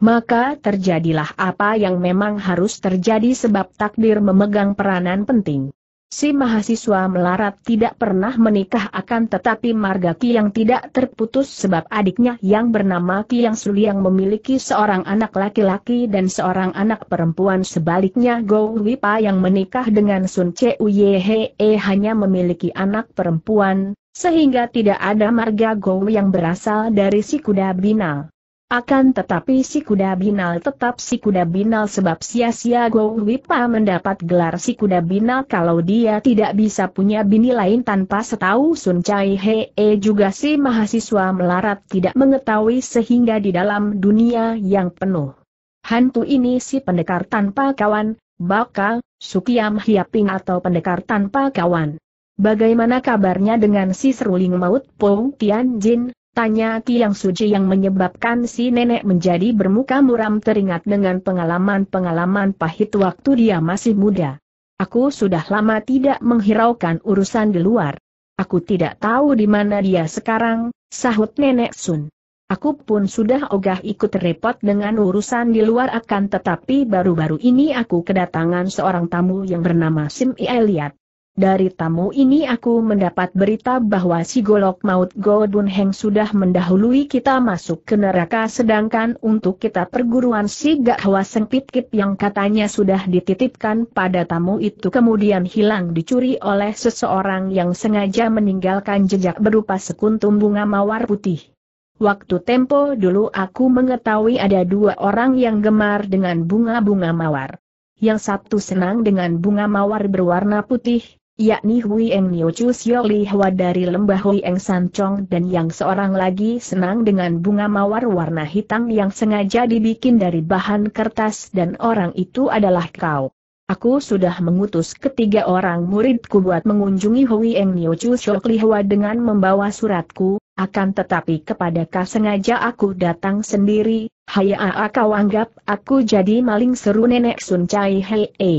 Maka terjadilah apa yang memang harus terjadi sebab takdir memegang peranan penting. Si mahasiswa melarat tidak pernah menikah akan tetapi marga Ki yang tidak terputus sebab adiknya yang bernama Ki yang Suli yang memiliki seorang anak laki-laki dan seorang anak perempuan sebaliknya Go Wipa yang menikah dengan Sun Che Uyehe e hanya memiliki anak perempuan, sehingga tidak ada marga Go yang berasal dari si kuda binal. Akan tetapi si kuda binal tetap si kuda binal sebab sia-sia Go Wipa mendapat gelar si kuda binal kalau dia tidak bisa punya bini lain tanpa setahu Sun Chai Hee juga si mahasiswa melarat tidak mengetahui sehingga di dalam dunia yang penuh. Hantu ini si pendekar tanpa kawan, bakal, sukiam hiaping atau pendekar tanpa kawan. Bagaimana kabarnya dengan si seruling maut Pong Jin? Tanya Tiang Suji yang menyebabkan si nenek menjadi bermuka muram teringat dengan pengalaman-pengalaman pahit waktu dia masih muda. Aku sudah lama tidak menghiraukan urusan di luar. Aku tidak tahu di mana dia sekarang, sahut nenek Sun. Aku pun sudah ogah ikut repot dengan urusan di luar akan tetapi baru-baru ini aku kedatangan seorang tamu yang bernama Sim Eliat. Dari tamu ini aku mendapat berita bahwa si golok maut Godun Heng sudah mendahului kita masuk ke neraka sedangkan untuk kita perguruan si Gakwa Sengpit Kip yang katanya sudah dititipkan pada tamu itu kemudian hilang dicuri oleh seseorang yang sengaja meninggalkan jejak berupa sekuntum bunga mawar putih. Waktu tempo dulu aku mengetahui ada dua orang yang gemar dengan bunga-bunga mawar. Yang satu senang dengan bunga mawar berwarna putih, yakni Hui Eng Niu Chu Li Hua dari lembah Hui Eng San Chong dan yang seorang lagi senang dengan bunga mawar warna hitam yang sengaja dibikin dari bahan kertas dan orang itu adalah kau. Aku sudah mengutus ketiga orang muridku buat mengunjungi Hui Eng Niu Chu Li Hua dengan membawa suratku, akan tetapi kepada kau sengaja aku datang sendiri, hayaa kau anggap aku jadi maling seru nenek Sun Chai Hei. E.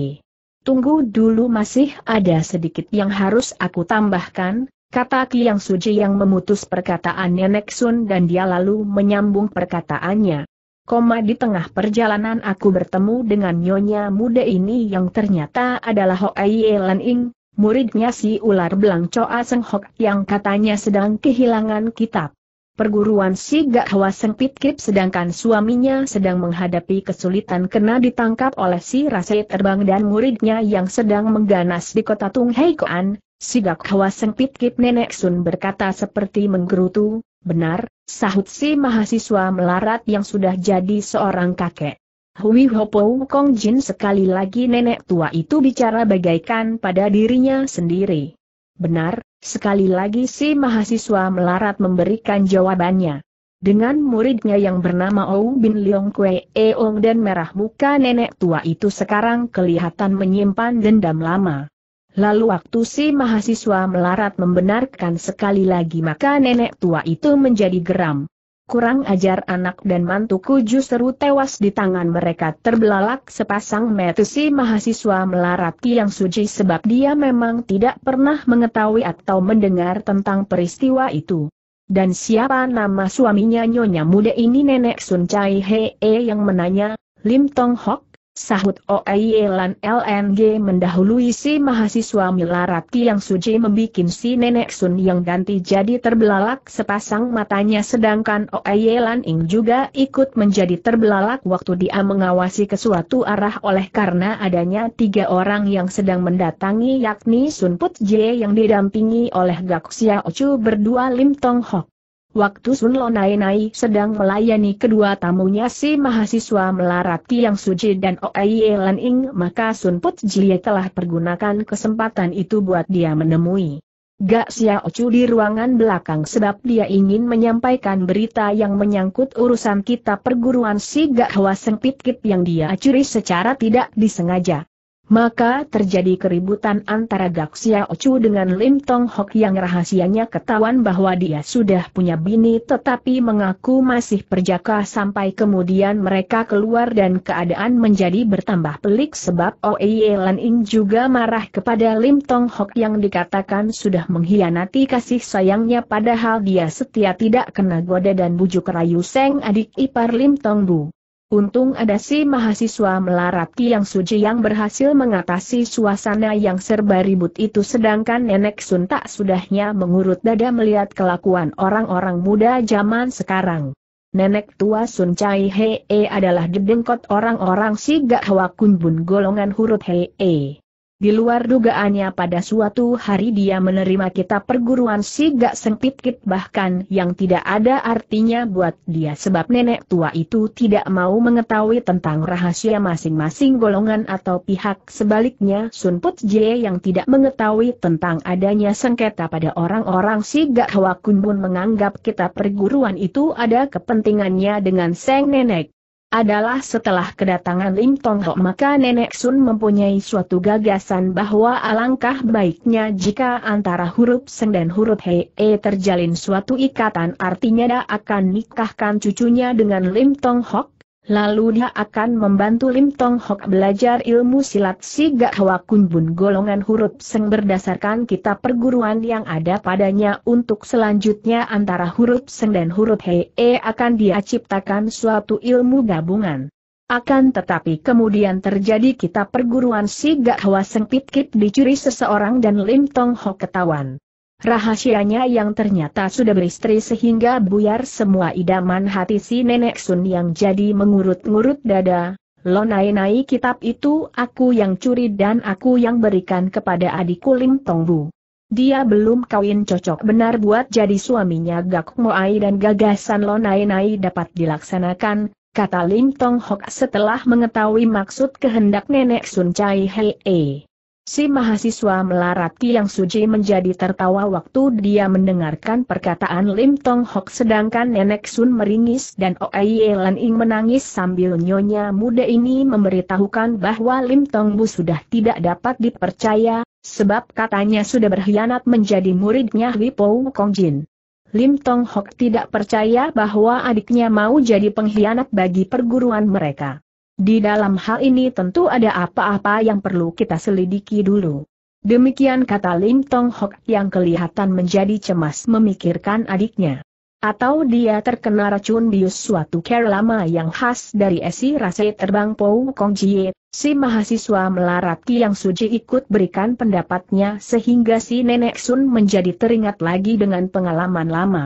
Tunggu dulu masih ada sedikit yang harus aku tambahkan, kata Kiang Suji yang memutus perkataannya Nek Sun dan dia lalu menyambung perkataannya. Koma di tengah perjalanan aku bertemu dengan nyonya muda ini yang ternyata adalah Hoai Lan Ing, muridnya si ular belang Coa Seng Hok yang katanya sedang kehilangan kitab. Perguruan si gak Hwa sempit kip sedangkan suaminya sedang menghadapi kesulitan kena ditangkap oleh si Rasai Terbang dan muridnya yang sedang mengganas di kota Tung Hei Koan, Gak Hwa sempit kip nenek Sun berkata seperti menggerutu, benar, sahut si mahasiswa melarat yang sudah jadi seorang kakek. Hui Hopo Kong Jin sekali lagi nenek tua itu bicara bagaikan pada dirinya sendiri. Benar, Sekali lagi si mahasiswa melarat memberikan jawabannya. Dengan muridnya yang bernama Ou Bin Leong Kwe Eong dan merah muka nenek tua itu sekarang kelihatan menyimpan dendam lama. Lalu waktu si mahasiswa melarat membenarkan sekali lagi maka nenek tua itu menjadi geram kurang ajar anak dan mantuku justru tewas di tangan mereka terbelalak sepasang metusi mahasiswa melarat yang suci sebab dia memang tidak pernah mengetahui atau mendengar tentang peristiwa itu. Dan siapa nama suaminya nyonya muda ini nenek Sun Chai Hee yang menanya, Lim Tong Hok? Sahut Oayelan LNG mendahului si mahasiswa Milarati yang suci membuat si nenek Sun yang ganti jadi terbelalak sepasang matanya sedangkan Oayelan Ing juga ikut menjadi terbelalak waktu dia mengawasi ke suatu arah oleh karena adanya tiga orang yang sedang mendatangi yakni Sun Put Jie yang didampingi oleh Gak Xiao Chu berdua Lim Tong Hok. Waktu Sun Lonai-Nai sedang melayani kedua tamunya si mahasiswa melarati yang suci dan Oei Lan Ing maka Sun Put Jie telah pergunakan kesempatan itu buat dia menemui. Gak Xiao Chu di ruangan belakang sebab dia ingin menyampaikan berita yang menyangkut urusan kita perguruan si Gak Hwa Sengpit Kip yang dia curi secara tidak disengaja. Maka terjadi keributan antara Gak Sia Ocu dengan Lim Tong Hok yang rahasianya ketahuan bahwa dia sudah punya bini tetapi mengaku masih perjaka sampai kemudian mereka keluar dan keadaan menjadi bertambah pelik sebab Oe oh Lan Ing juga marah kepada Lim Tong Hok yang dikatakan sudah mengkhianati kasih sayangnya padahal dia setia tidak kena goda dan bujuk rayu Seng adik ipar Lim Tong Bu. Untung ada si mahasiswa melarat Yang suci yang berhasil mengatasi suasana yang serba ribut itu sedangkan Nenek Sun tak sudahnya mengurut dada melihat kelakuan orang-orang muda zaman sekarang. Nenek tua Sun Chai Hee adalah dedengkot orang-orang si Gak hawa Kun Bun golongan huruf Hee. Di luar dugaannya pada suatu hari dia menerima kitab perguruan gak sempit kit bahkan yang tidak ada artinya buat dia sebab nenek tua itu tidak mau mengetahui tentang rahasia masing-masing golongan atau pihak sebaliknya Sun Put Jie yang tidak mengetahui tentang adanya sengketa pada orang-orang si Hwa Kun pun menganggap kitab perguruan itu ada kepentingannya dengan Seng Nenek adalah setelah kedatangan Lim Tong Ho maka Nenek Sun mempunyai suatu gagasan bahwa alangkah baiknya jika antara huruf Seng dan huruf He -e terjalin suatu ikatan artinya dia akan nikahkan cucunya dengan Lim Tong Ho Lalu dia akan membantu Lim Tong Hok belajar ilmu silat si Hwa Kun Bun golongan huruf seng berdasarkan kitab perguruan yang ada padanya untuk selanjutnya antara huruf seng dan huruf hee akan dia ciptakan suatu ilmu gabungan. Akan tetapi kemudian terjadi kitab perguruan si Hwa Seng Pit Kip dicuri seseorang dan Lim Tong Hok ketahuan. Rahasianya yang ternyata sudah beristri sehingga buyar semua idaman hati si nenek Sun yang jadi mengurut-ngurut dada. Lo naik-naik kitab itu aku yang curi dan aku yang berikan kepada adikku Lim Bu. Dia belum kawin cocok benar buat jadi suaminya Gak Moai dan gagasan lo naik-naik dapat dilaksanakan, kata Lim Tong Hok setelah mengetahui maksud kehendak nenek Sun Chai Hei. Si mahasiswa melarat yang suci menjadi tertawa waktu dia mendengarkan perkataan Lim Tong Hok sedangkan Nenek Sun meringis dan Oei Lan Ing menangis sambil nyonya muda ini memberitahukan bahwa Lim Tong Bu sudah tidak dapat dipercaya, sebab katanya sudah berkhianat menjadi muridnya Hui Po Kong Jin. Lim Tong Hok tidak percaya bahwa adiknya mau jadi pengkhianat bagi perguruan mereka. Di dalam hal ini tentu ada apa-apa yang perlu kita selidiki dulu. Demikian kata Lim Tong Hok yang kelihatan menjadi cemas memikirkan adiknya. Atau dia terkena racun bius suatu care yang khas dari esi rase terbang Pou Kong Jie, si mahasiswa melarat yang suji ikut berikan pendapatnya sehingga si nenek Sun menjadi teringat lagi dengan pengalaman lama.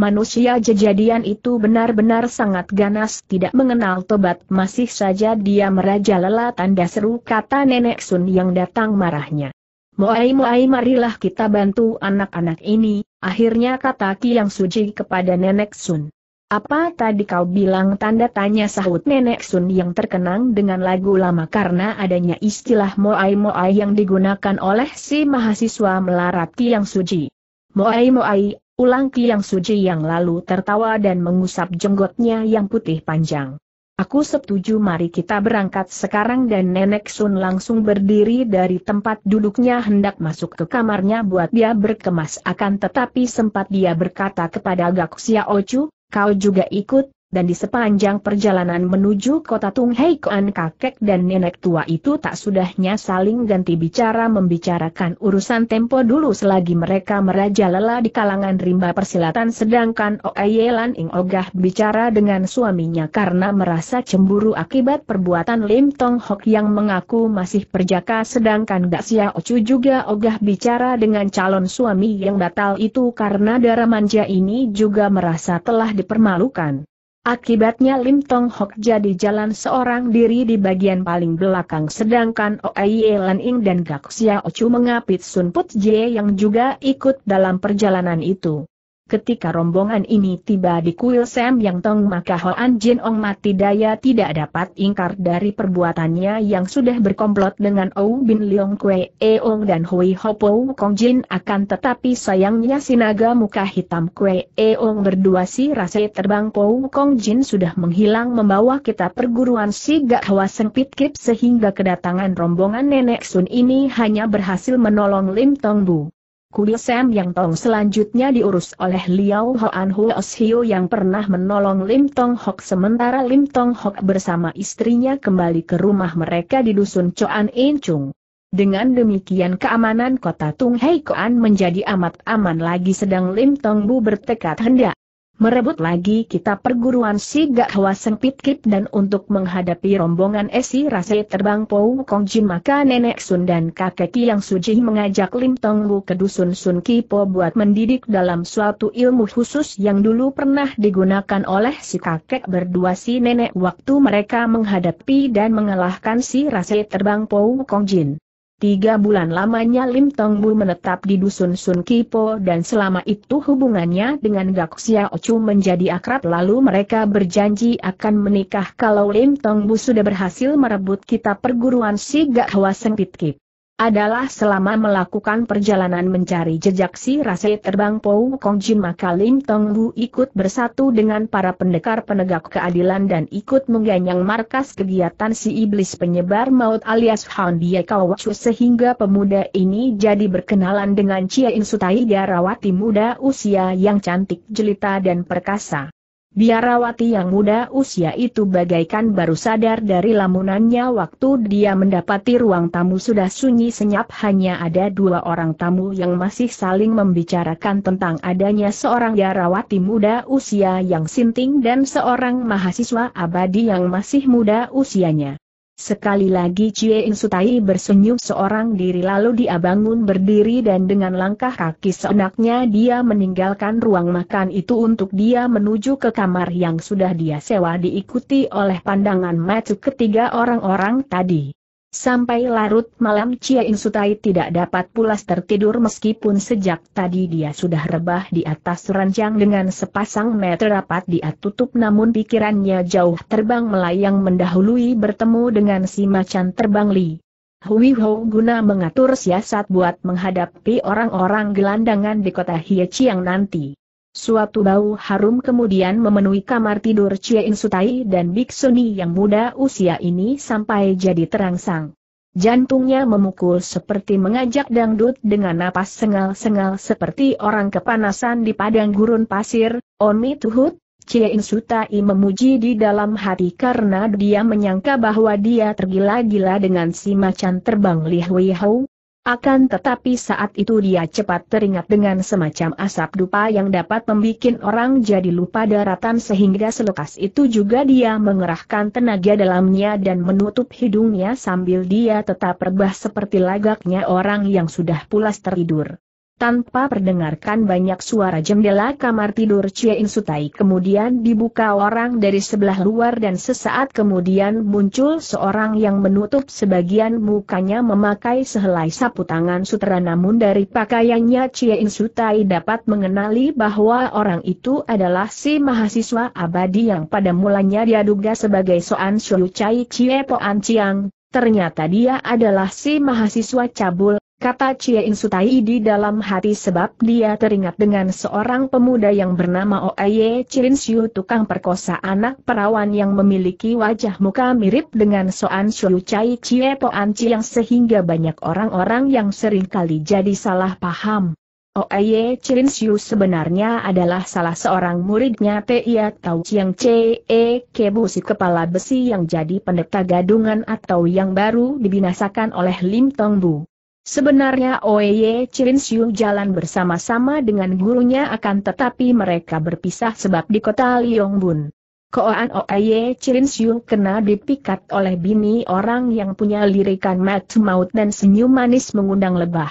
Manusia jejadian itu benar-benar sangat ganas tidak mengenal tobat masih saja dia merajalela tanda seru kata nenek Sun yang datang marahnya. Moai Moai marilah kita bantu anak-anak ini, akhirnya kata Ki yang suci kepada nenek Sun. Apa tadi kau bilang tanda tanya sahut nenek Sun yang terkenang dengan lagu lama karena adanya istilah Moai Moai yang digunakan oleh si mahasiswa melarat Ki yang suci. Moai Moai Ulang Kiang suci yang lalu tertawa dan mengusap jenggotnya yang putih panjang. Aku setuju mari kita berangkat sekarang dan Nenek Sun langsung berdiri dari tempat duduknya hendak masuk ke kamarnya buat dia berkemas akan tetapi sempat dia berkata kepada Gak Xiao Ocu, kau juga ikut, dan di sepanjang perjalanan menuju kota Tung Hei Kuan kakek dan nenek tua itu tak sudahnya saling ganti bicara membicarakan urusan tempo dulu selagi mereka merajalela di kalangan rimba persilatan sedangkan Oye Lan Ing Ogah bicara dengan suaminya karena merasa cemburu akibat perbuatan Lim Tong Hok yang mengaku masih perjaka sedangkan Dak Sia Ocu juga Ogah bicara dengan calon suami yang batal itu karena darah manja ini juga merasa telah dipermalukan. Akibatnya Lim Tong Hok jadi jalan seorang diri di bagian paling belakang sedangkan Oie Lan Ing dan Gak Sia Ocu mengapit Sun Put Jie yang juga ikut dalam perjalanan itu. Ketika rombongan ini tiba di kuil Sam Yang Tong maka Hoan Jin Ong mati daya tidak dapat ingkar dari perbuatannya yang sudah berkomplot dengan Ou Bin Leong Kwe e Ong dan Hui Hopo Kong Jin akan tetapi sayangnya sinaga muka hitam Kwe e Ong berdua si rasa terbang Po Kong Jin sudah menghilang membawa kita perguruan si Gak Hwa Sempit Kip sehingga kedatangan rombongan nenek Sun ini hanya berhasil menolong Lim Tong Bu. Kuil Sam Yang Tong selanjutnya diurus oleh Liao Hoan Huos Hio yang pernah menolong Lim Tong Hok sementara Lim Tong Hok bersama istrinya kembali ke rumah mereka di dusun Choan In Chung. Dengan demikian keamanan kota Tung Hei Koan menjadi amat aman lagi sedang Lim Tong Bu bertekad hendak merebut lagi kita perguruan si gak Sengpit Kip dan untuk menghadapi rombongan Esi Rase terbang Pou Kong Jin maka nenek Sun dan kakek yang suji mengajak Lim Tong Wu ke dusun Sun Kipo buat mendidik dalam suatu ilmu khusus yang dulu pernah digunakan oleh si kakek berdua si nenek waktu mereka menghadapi dan mengalahkan si Rase terbang Pou Kong Jin. Tiga bulan lamanya Lim Tong Bu menetap di dusun Sun Kipo dan selama itu hubungannya dengan Gak Xiao Chu menjadi akrab lalu mereka berjanji akan menikah kalau Lim Tong Bu sudah berhasil merebut kitab perguruan si Gak Hwa Seng Pitkip adalah selama melakukan perjalanan mencari jejak si rase terbang Pou Kong Jin maka Lim Tong ikut bersatu dengan para pendekar penegak keadilan dan ikut mengganyang markas kegiatan si iblis penyebar maut alias Han Kau Chu sehingga pemuda ini jadi berkenalan dengan Cia Insutai Darawati muda usia yang cantik jelita dan perkasa. Biarawati yang muda usia itu bagaikan baru sadar dari lamunannya waktu dia mendapati ruang tamu sudah sunyi senyap hanya ada dua orang tamu yang masih saling membicarakan tentang adanya seorang biarawati muda usia yang sinting dan seorang mahasiswa abadi yang masih muda usianya. Sekali lagi Cie Insutai bersenyum seorang diri lalu dia bangun berdiri dan dengan langkah kaki seenaknya dia meninggalkan ruang makan itu untuk dia menuju ke kamar yang sudah dia sewa diikuti oleh pandangan mata ketiga orang-orang tadi. Sampai larut malam Cia Insutai tidak dapat pulas tertidur meskipun sejak tadi dia sudah rebah di atas ranjang dengan sepasang meter rapat dia tutup namun pikirannya jauh terbang melayang mendahului bertemu dengan si macan terbang Li. Hui Ho guna mengatur siasat buat menghadapi orang-orang gelandangan di kota Hie Chiang nanti. Suatu bau harum kemudian memenuhi kamar tidur Cie Sutai dan Biksuni yang muda usia ini sampai jadi terangsang. Jantungnya memukul seperti mengajak dangdut dengan napas sengal-sengal seperti orang kepanasan di padang gurun pasir, Omi Tuhut, Cie Sutai memuji di dalam hati karena dia menyangka bahwa dia tergila-gila dengan si macan terbang Li Hui Hou, akan tetapi saat itu dia cepat teringat dengan semacam asap dupa yang dapat membuat orang jadi lupa daratan sehingga selekas itu juga dia mengerahkan tenaga dalamnya dan menutup hidungnya sambil dia tetap rebah seperti lagaknya orang yang sudah pulas tertidur. Tanpa perdengarkan banyak suara jendela kamar tidur Cie In Sutai kemudian dibuka orang dari sebelah luar dan sesaat kemudian muncul seorang yang menutup sebagian mukanya memakai sehelai sapu tangan sutera namun dari pakaiannya Cie In Sutai dapat mengenali bahwa orang itu adalah si mahasiswa abadi yang pada mulanya diaduga sebagai Soan Shou Chai Chie Poan Chiang, ternyata dia adalah si mahasiswa cabul kata Cie In Sutai di dalam hati sebab dia teringat dengan seorang pemuda yang bernama Oye Chirin Siu tukang perkosa anak perawan yang memiliki wajah muka mirip dengan Soan Siu Chai Chie Poan yang sehingga banyak orang-orang yang sering kali jadi salah paham. Oye Chirin Siu sebenarnya adalah salah seorang muridnya Tia Tau Chiang Chee e si Kepala Besi yang jadi pendeta gadungan atau yang baru dibinasakan oleh Lim Tong Bu. Sebenarnya Oye Chin Siu jalan bersama-sama dengan gurunya akan tetapi mereka berpisah sebab di kota Bun. Koan Oye Chin Siu kena dipikat oleh bini orang yang punya lirikan mat maut dan senyum manis mengundang lebah.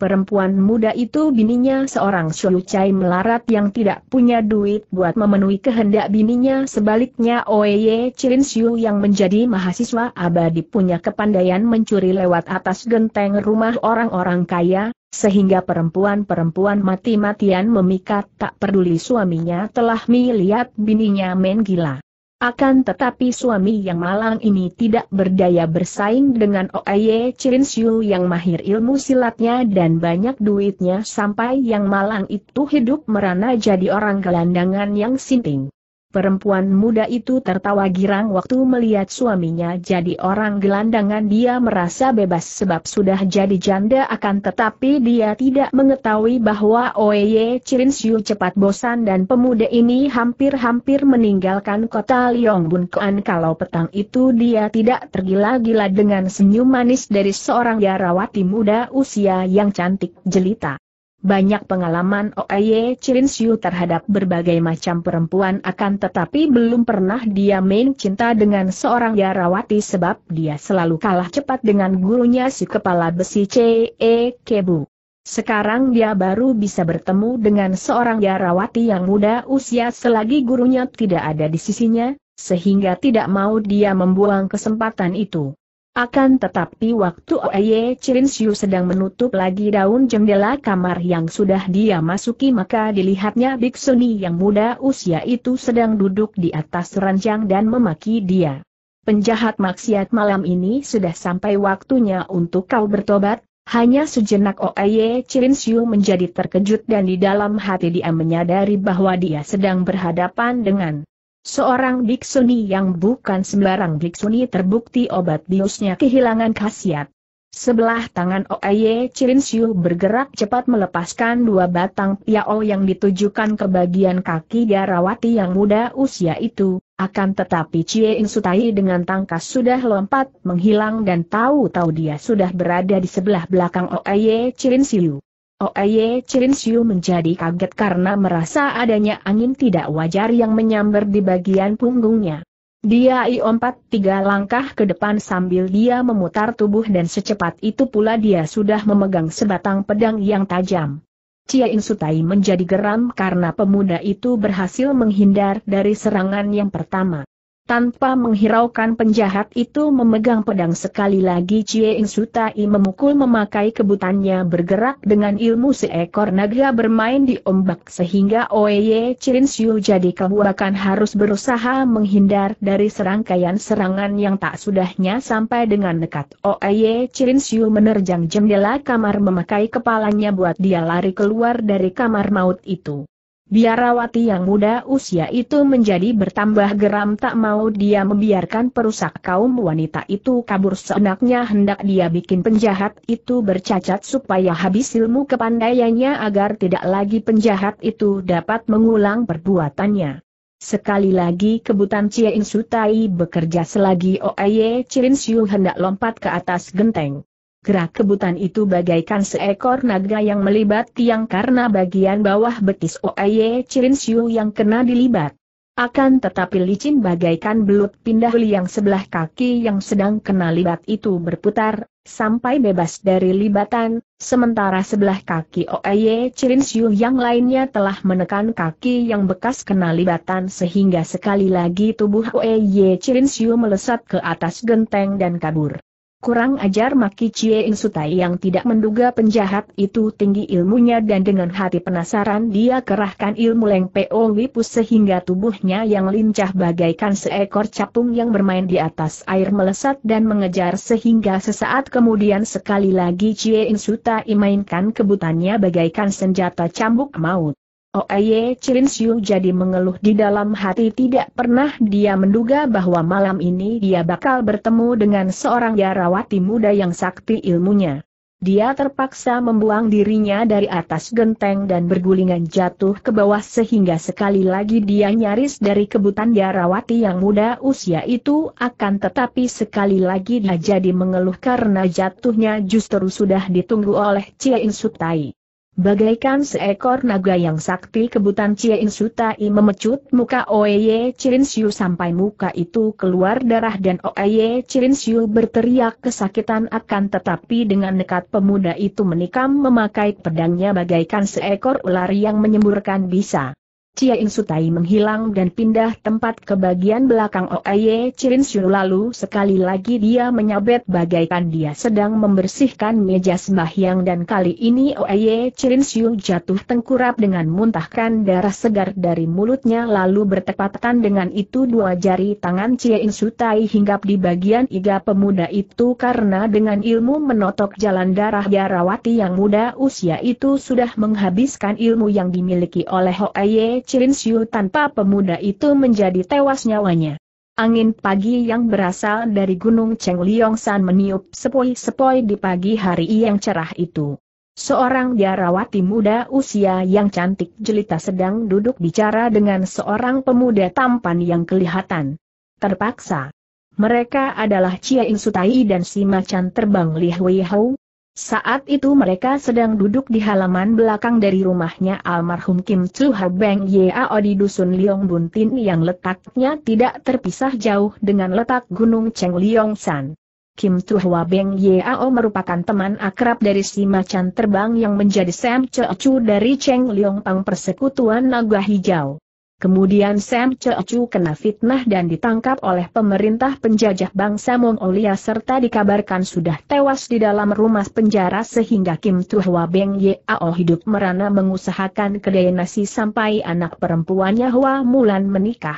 Perempuan muda itu bininya seorang Shoyucai melarat yang tidak punya duit buat memenuhi kehendak bininya sebaliknya Oye Chirin Siu yang menjadi mahasiswa abadi punya kepandaian mencuri lewat atas genteng rumah orang-orang kaya, sehingga perempuan-perempuan mati-matian memikat tak peduli suaminya telah melihat bininya main gila. Akan tetapi suami yang malang ini tidak berdaya bersaing dengan Oye Chin Siu yang mahir ilmu silatnya dan banyak duitnya sampai yang malang itu hidup merana jadi orang gelandangan yang sinting. Perempuan muda itu tertawa girang waktu melihat suaminya jadi orang gelandangan dia merasa bebas sebab sudah jadi janda akan tetapi dia tidak mengetahui bahwa Oye Chirin Siu cepat bosan dan pemuda ini hampir-hampir meninggalkan kota Liong Kuan kalau petang itu dia tidak tergila-gila dengan senyum manis dari seorang yarawati muda usia yang cantik jelita. Banyak pengalaman Oye Chirin Siu terhadap berbagai macam perempuan akan tetapi belum pernah dia main cinta dengan seorang Yarawati sebab dia selalu kalah cepat dengan gurunya si kepala besi C.E. Kebu. Sekarang dia baru bisa bertemu dengan seorang Yarawati yang muda usia selagi gurunya tidak ada di sisinya, sehingga tidak mau dia membuang kesempatan itu. Akan tetapi waktu Oye Chin Siu sedang menutup lagi daun jendela kamar yang sudah dia masuki maka dilihatnya Biksuni yang muda usia itu sedang duduk di atas ranjang dan memaki dia. Penjahat maksiat malam ini sudah sampai waktunya untuk kau bertobat, hanya sejenak Oye Chin Siu menjadi terkejut dan di dalam hati dia menyadari bahwa dia sedang berhadapan dengan seorang biksuni yang bukan sembarang biksuni terbukti obat biusnya kehilangan khasiat. Sebelah tangan Oye Chirin Siu bergerak cepat melepaskan dua batang piao yang ditujukan ke bagian kaki Darawati yang muda usia itu, akan tetapi Chie In Sutai dengan tangkas sudah lompat menghilang dan tahu-tahu dia sudah berada di sebelah belakang Oye Chirin Siu. Oye oh, Chin Siu menjadi kaget karena merasa adanya angin tidak wajar yang menyambar di bagian punggungnya. Dia iompat tiga langkah ke depan sambil dia memutar tubuh dan secepat itu pula dia sudah memegang sebatang pedang yang tajam. Cia Insutai menjadi geram karena pemuda itu berhasil menghindar dari serangan yang pertama. Tanpa menghiraukan penjahat itu memegang pedang sekali lagi Cie Ing Sutai memukul memakai kebutannya bergerak dengan ilmu seekor naga bermain di ombak sehingga Oeye Chirin Siu jadi kebuakan harus berusaha menghindar dari serangkaian serangan yang tak sudahnya sampai dengan dekat Oeye Chirin Siu menerjang jendela kamar memakai kepalanya buat dia lari keluar dari kamar maut itu. Biarawati yang muda usia itu menjadi bertambah geram tak mau dia membiarkan perusak kaum wanita itu kabur seenaknya hendak dia bikin penjahat itu bercacat supaya habis ilmu kepandaiannya agar tidak lagi penjahat itu dapat mengulang perbuatannya. Sekali lagi kebutan Cie Insutai bekerja selagi OAE Cirin Siu hendak lompat ke atas genteng. Gerak kebutan itu bagaikan seekor naga yang melibat tiang karena bagian bawah betis Oaye Chirin Siu yang kena dilibat. Akan tetapi licin bagaikan belut pindah yang sebelah kaki yang sedang kena libat itu berputar, sampai bebas dari libatan, sementara sebelah kaki Oaye Chirin Siu yang lainnya telah menekan kaki yang bekas kena libatan sehingga sekali lagi tubuh Oaye Chirin Siu melesat ke atas genteng dan kabur. Kurang ajar maki Cie Sutai yang tidak menduga penjahat itu tinggi ilmunya dan dengan hati penasaran dia kerahkan ilmu leng Po Wipus sehingga tubuhnya yang lincah bagaikan seekor capung yang bermain di atas air melesat dan mengejar sehingga sesaat kemudian sekali lagi Cie Sutai mainkan kebutannya bagaikan senjata cambuk maut. Oye Chin Siu jadi mengeluh di dalam hati tidak pernah dia menduga bahwa malam ini dia bakal bertemu dengan seorang yarawati muda yang sakti ilmunya. Dia terpaksa membuang dirinya dari atas genteng dan bergulingan jatuh ke bawah sehingga sekali lagi dia nyaris dari kebutan yarawati yang muda usia itu akan tetapi sekali lagi dia jadi mengeluh karena jatuhnya justru sudah ditunggu oleh Chia Insutai. Bagaikan seekor naga yang sakti kebutan Cie Insutai memecut muka Oeye Chirin Siu sampai muka itu keluar darah dan Oeye Chirin Siu berteriak kesakitan akan tetapi dengan nekat pemuda itu menikam memakai pedangnya bagaikan seekor ular yang menyemburkan bisa Cia Insutai Sutai menghilang dan pindah tempat ke bagian belakang Oaye Chirin Shu lalu sekali lagi dia menyabet bagaikan dia sedang membersihkan meja sembahyang dan kali ini Oaye Chirin Shu jatuh tengkurap dengan muntahkan darah segar dari mulutnya lalu bertepatan dengan itu dua jari tangan Cia Insutai Sutai hinggap di bagian iga pemuda itu karena dengan ilmu menotok jalan darah Yarawati yang muda usia itu sudah menghabiskan ilmu yang dimiliki oleh Oaye Cilin Siu tanpa pemuda itu menjadi tewas nyawanya. Angin pagi yang berasal dari Gunung Cheng Liong San meniup sepoi-sepoi di pagi hari yang cerah itu. Seorang biarawati muda usia yang cantik jelita sedang duduk bicara dengan seorang pemuda tampan yang kelihatan terpaksa. Mereka adalah Chia Insutai dan Sima Chan terbang Li Hui Hou, saat itu mereka sedang duduk di halaman belakang dari rumahnya almarhum Kim Chu Habeng Yao di dusun Liong Buntin yang letaknya tidak terpisah jauh dengan letak Gunung Cheng Liong San. Kim Chu Habeng Yao merupakan teman akrab dari si macan terbang yang menjadi Sam Chu dari Cheng Liong Pang Persekutuan Naga Hijau. Kemudian Sam Cheochu kena fitnah dan ditangkap oleh pemerintah penjajah bangsa Mongolia serta dikabarkan sudah tewas di dalam rumah penjara sehingga Kim Tuhwa Beng Ao hidup merana mengusahakan kedai nasi sampai anak perempuannya Hua Mulan menikah.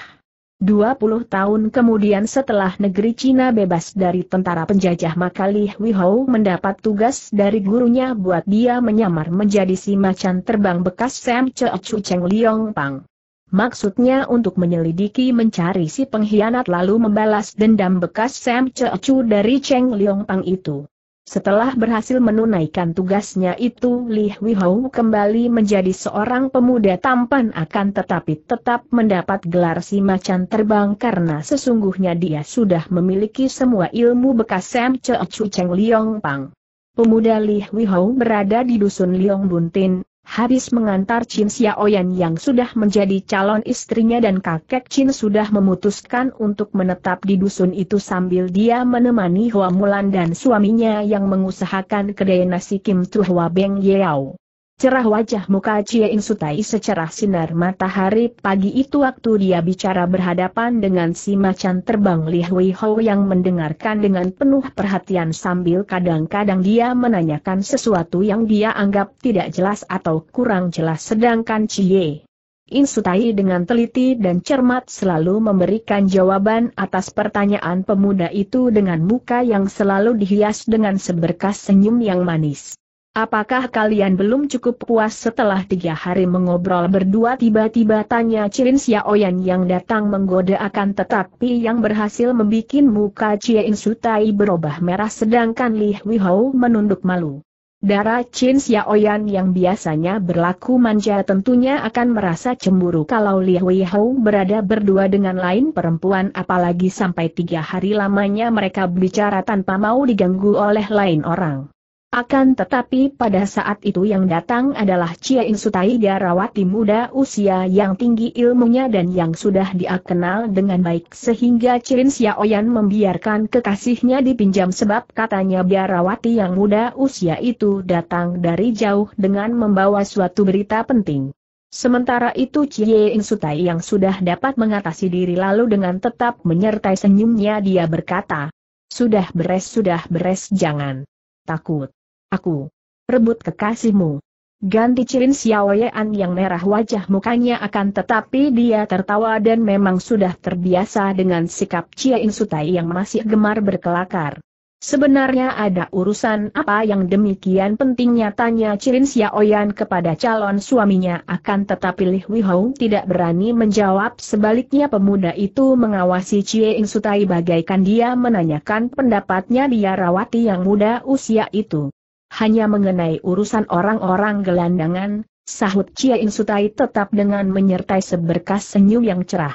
20 tahun kemudian setelah negeri Cina bebas dari tentara penjajah maka Li Huihou mendapat tugas dari gurunya buat dia menyamar menjadi si macan terbang bekas Sam Cheochu Cheng Liong Pang. Maksudnya untuk menyelidiki mencari si pengkhianat lalu membalas dendam bekas Sam Chechu dari Cheng Liong Pang itu. Setelah berhasil menunaikan tugasnya itu Li Huihou kembali menjadi seorang pemuda tampan akan tetapi tetap mendapat gelar si macan terbang karena sesungguhnya dia sudah memiliki semua ilmu bekas Sam Chechu Cheng Liong Pang. Pemuda Li Huihou berada di dusun Liong Buntin, Habis mengantar Chin Xiaoyan yang sudah menjadi calon istrinya dan kakek Chin sudah memutuskan untuk menetap di dusun itu sambil dia menemani Hua Mulan dan suaminya yang mengusahakan kedai nasi Kim Tu Hua Beng Yao cerah wajah muka Cie Insutai secerah sinar matahari pagi itu waktu dia bicara berhadapan dengan si macan terbang Li Hui Ho yang mendengarkan dengan penuh perhatian sambil kadang-kadang dia menanyakan sesuatu yang dia anggap tidak jelas atau kurang jelas sedangkan Cie. Insutai dengan teliti dan cermat selalu memberikan jawaban atas pertanyaan pemuda itu dengan muka yang selalu dihias dengan seberkas senyum yang manis. Apakah kalian belum cukup puas setelah tiga hari mengobrol berdua tiba-tiba tanya Cirin Xiaoyan yang datang menggoda akan tetapi yang berhasil membuat muka Chien Sutai berubah merah sedangkan Li Huihou menunduk malu. Darah Chin Xiaoyan yang biasanya berlaku manja tentunya akan merasa cemburu kalau Li Huihou berada berdua dengan lain perempuan apalagi sampai tiga hari lamanya mereka berbicara tanpa mau diganggu oleh lain orang. Akan tetapi pada saat itu yang datang adalah Cia Insutai Rawati muda usia yang tinggi ilmunya dan yang sudah dia dengan baik sehingga Cirin Xiaoyan membiarkan kekasihnya dipinjam sebab katanya Rawati yang muda usia itu datang dari jauh dengan membawa suatu berita penting. Sementara itu Cie Insutai yang sudah dapat mengatasi diri lalu dengan tetap menyertai senyumnya dia berkata, Sudah beres sudah beres jangan takut. Aku. Rebut kekasihmu. Ganti Cirin Xiaoyan yang merah wajah mukanya akan tetapi dia tertawa dan memang sudah terbiasa dengan sikap Cia Sutai yang masih gemar berkelakar. Sebenarnya ada urusan apa yang demikian pentingnya tanya Cirin Xiaoyan kepada calon suaminya akan tetapi Li Wihou tidak berani menjawab sebaliknya pemuda itu mengawasi Cie Sutai bagaikan dia menanyakan pendapatnya dia rawati yang muda usia itu hanya mengenai urusan orang-orang gelandangan, sahut Chia Insutai tetap dengan menyertai seberkas senyum yang cerah.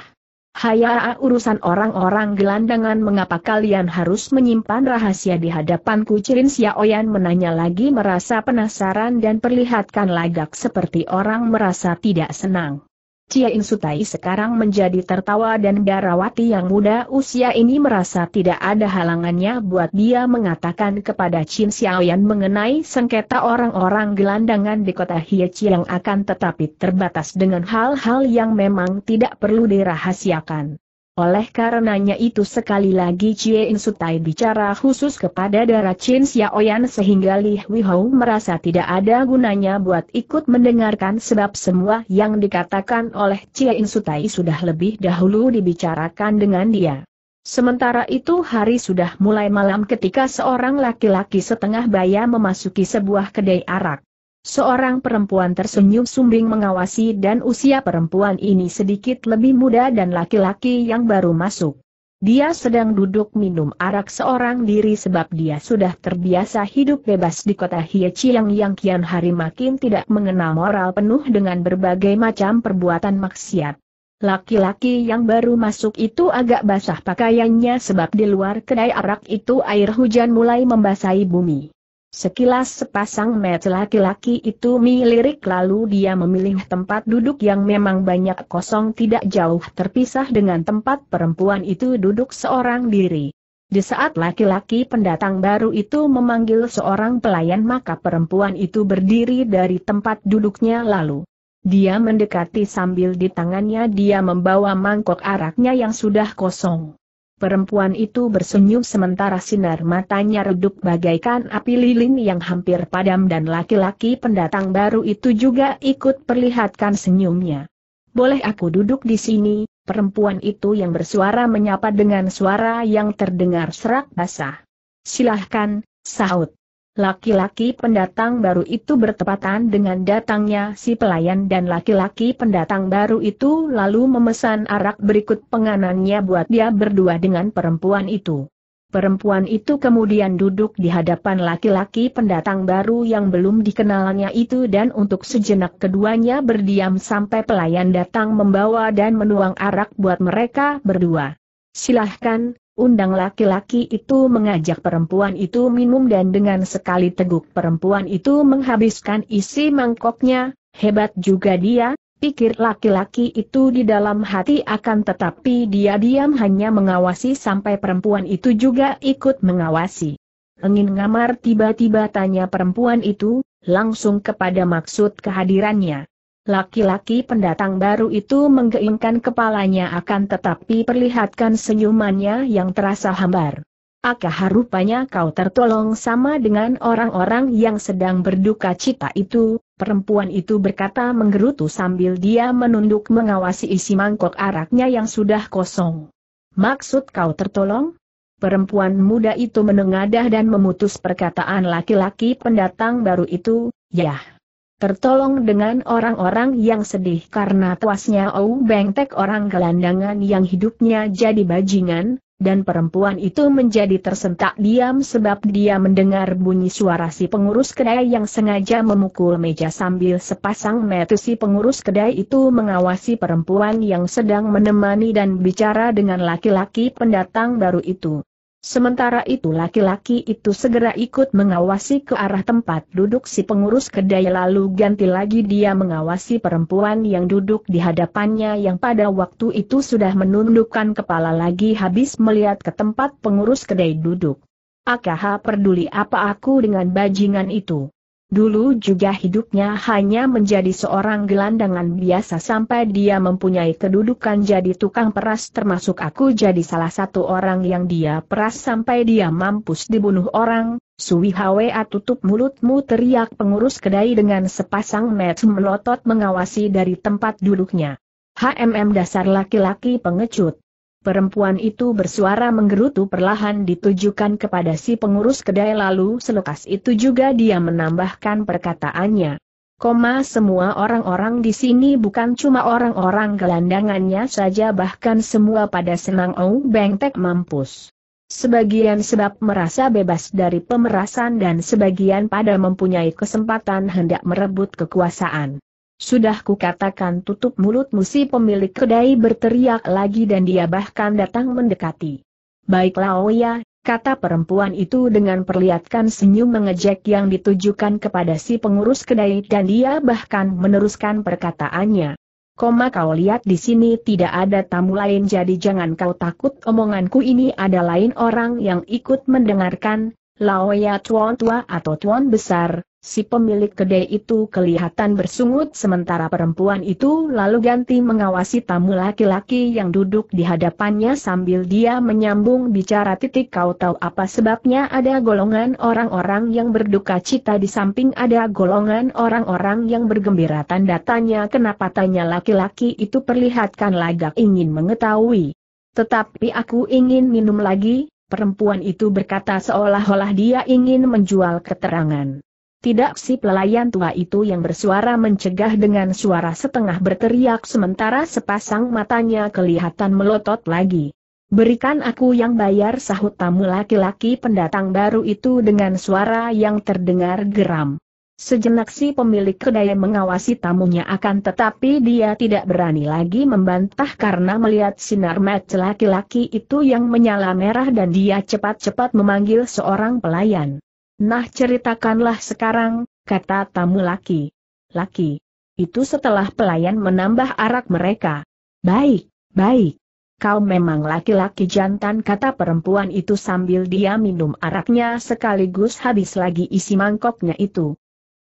Haya urusan orang-orang gelandangan mengapa kalian harus menyimpan rahasia di hadapanku Cirin Xiaoyan menanya lagi merasa penasaran dan perlihatkan lagak seperti orang merasa tidak senang. Cia Insutai sekarang menjadi tertawa dan Darawati yang muda usia ini merasa tidak ada halangannya buat dia mengatakan kepada Chin Xiaoyan mengenai sengketa orang-orang gelandangan di kota Hieci yang akan tetapi terbatas dengan hal-hal yang memang tidak perlu dirahasiakan. Oleh karenanya itu sekali lagi Cie In Sutai bicara khusus kepada darah Chin Xiaoyan sehingga Li Huihou merasa tidak ada gunanya buat ikut mendengarkan sebab semua yang dikatakan oleh Cie In Sutai sudah lebih dahulu dibicarakan dengan dia. Sementara itu hari sudah mulai malam ketika seorang laki-laki setengah baya memasuki sebuah kedai arak. Seorang perempuan tersenyum sumbing mengawasi dan usia perempuan ini sedikit lebih muda dan laki-laki yang baru masuk. Dia sedang duduk minum arak seorang diri sebab dia sudah terbiasa hidup bebas di kota Hiechiang yang kian hari makin tidak mengenal moral penuh dengan berbagai macam perbuatan maksiat. Laki-laki yang baru masuk itu agak basah pakaiannya sebab di luar kedai arak itu air hujan mulai membasahi bumi. Sekilas sepasang mata laki-laki itu melirik lalu dia memilih tempat duduk yang memang banyak kosong tidak jauh terpisah dengan tempat perempuan itu duduk seorang diri. Di saat laki-laki pendatang baru itu memanggil seorang pelayan maka perempuan itu berdiri dari tempat duduknya lalu. Dia mendekati sambil di tangannya dia membawa mangkok araknya yang sudah kosong. Perempuan itu bersenyum sementara sinar matanya redup bagaikan api lilin yang hampir padam dan laki-laki pendatang baru itu juga ikut perlihatkan senyumnya. Boleh aku duduk di sini, perempuan itu yang bersuara menyapa dengan suara yang terdengar serak basah. Silahkan, sahut. Laki-laki pendatang baru itu bertepatan dengan datangnya si pelayan dan laki-laki pendatang baru itu lalu memesan arak berikut penganannya buat dia berdua dengan perempuan itu. Perempuan itu kemudian duduk di hadapan laki-laki pendatang baru yang belum dikenalnya itu dan untuk sejenak keduanya berdiam sampai pelayan datang membawa dan menuang arak buat mereka berdua. Silahkan, Undang laki-laki itu mengajak perempuan itu minum dan dengan sekali teguk perempuan itu menghabiskan isi mangkoknya, hebat juga dia, pikir laki-laki itu di dalam hati akan tetapi dia diam hanya mengawasi sampai perempuan itu juga ikut mengawasi. Engin ngamar tiba-tiba tanya perempuan itu, langsung kepada maksud kehadirannya. Laki-laki pendatang baru itu menggeingkan kepalanya akan tetapi perlihatkan senyumannya yang terasa hambar. Akah rupanya kau tertolong sama dengan orang-orang yang sedang berduka cita itu, perempuan itu berkata menggerutu sambil dia menunduk mengawasi isi mangkok araknya yang sudah kosong. Maksud kau tertolong? Perempuan muda itu menengadah dan memutus perkataan laki-laki pendatang baru itu, yah tertolong dengan orang-orang yang sedih karena tuasnya Ou Bengtek orang gelandangan yang hidupnya jadi bajingan, dan perempuan itu menjadi tersentak diam sebab dia mendengar bunyi suara si pengurus kedai yang sengaja memukul meja sambil sepasang mata si pengurus kedai itu mengawasi perempuan yang sedang menemani dan bicara dengan laki-laki pendatang baru itu. Sementara itu laki-laki itu segera ikut mengawasi ke arah tempat duduk si pengurus kedai lalu ganti lagi dia mengawasi perempuan yang duduk di hadapannya yang pada waktu itu sudah menundukkan kepala lagi habis melihat ke tempat pengurus kedai duduk. Akaha peduli apa aku dengan bajingan itu? Dulu juga hidupnya hanya menjadi seorang gelandangan biasa sampai dia mempunyai kedudukan jadi tukang peras termasuk aku jadi salah satu orang yang dia peras sampai dia mampus dibunuh orang. Sui Hwa tutup mulutmu teriak pengurus kedai dengan sepasang mata melotot mengawasi dari tempat duduknya. HMM dasar laki-laki pengecut. Perempuan itu bersuara menggerutu perlahan ditujukan kepada si pengurus kedai lalu selokas itu juga dia menambahkan perkataannya. Koma semua orang-orang di sini bukan cuma orang-orang gelandangannya saja bahkan semua pada senang au bengtek mampus. Sebagian sebab merasa bebas dari pemerasan dan sebagian pada mempunyai kesempatan hendak merebut kekuasaan. Sudah kukatakan tutup mulut musi pemilik kedai berteriak lagi dan dia bahkan datang mendekati. Baiklah Oya, oh kata perempuan itu dengan perlihatkan senyum mengejek yang ditujukan kepada si pengurus kedai dan dia bahkan meneruskan perkataannya. Koma kau lihat di sini tidak ada tamu lain jadi jangan kau takut omonganku ini ada lain orang yang ikut mendengarkan, Laoya oh tuan tua atau tuan besar, Si pemilik kedai itu kelihatan bersungut sementara perempuan itu lalu ganti mengawasi tamu laki-laki yang duduk di hadapannya sambil dia menyambung bicara titik kau tahu apa sebabnya ada golongan orang-orang yang berduka cita di samping ada golongan orang-orang yang bergembira tanda tanya kenapa tanya laki-laki itu perlihatkan lagak ingin mengetahui. Tetapi aku ingin minum lagi, perempuan itu berkata seolah-olah dia ingin menjual keterangan. Tidak si pelayan tua itu yang bersuara mencegah dengan suara setengah berteriak sementara sepasang matanya kelihatan melotot lagi. Berikan aku yang bayar sahut tamu laki-laki pendatang baru itu dengan suara yang terdengar geram. Sejenak si pemilik kedai mengawasi tamunya akan tetapi dia tidak berani lagi membantah karena melihat sinar mata laki-laki itu yang menyala merah dan dia cepat-cepat memanggil seorang pelayan. Nah ceritakanlah sekarang, kata tamu laki. Laki. Itu setelah pelayan menambah arak mereka. Baik, baik. Kau memang laki-laki jantan kata perempuan itu sambil dia minum araknya sekaligus habis lagi isi mangkoknya itu.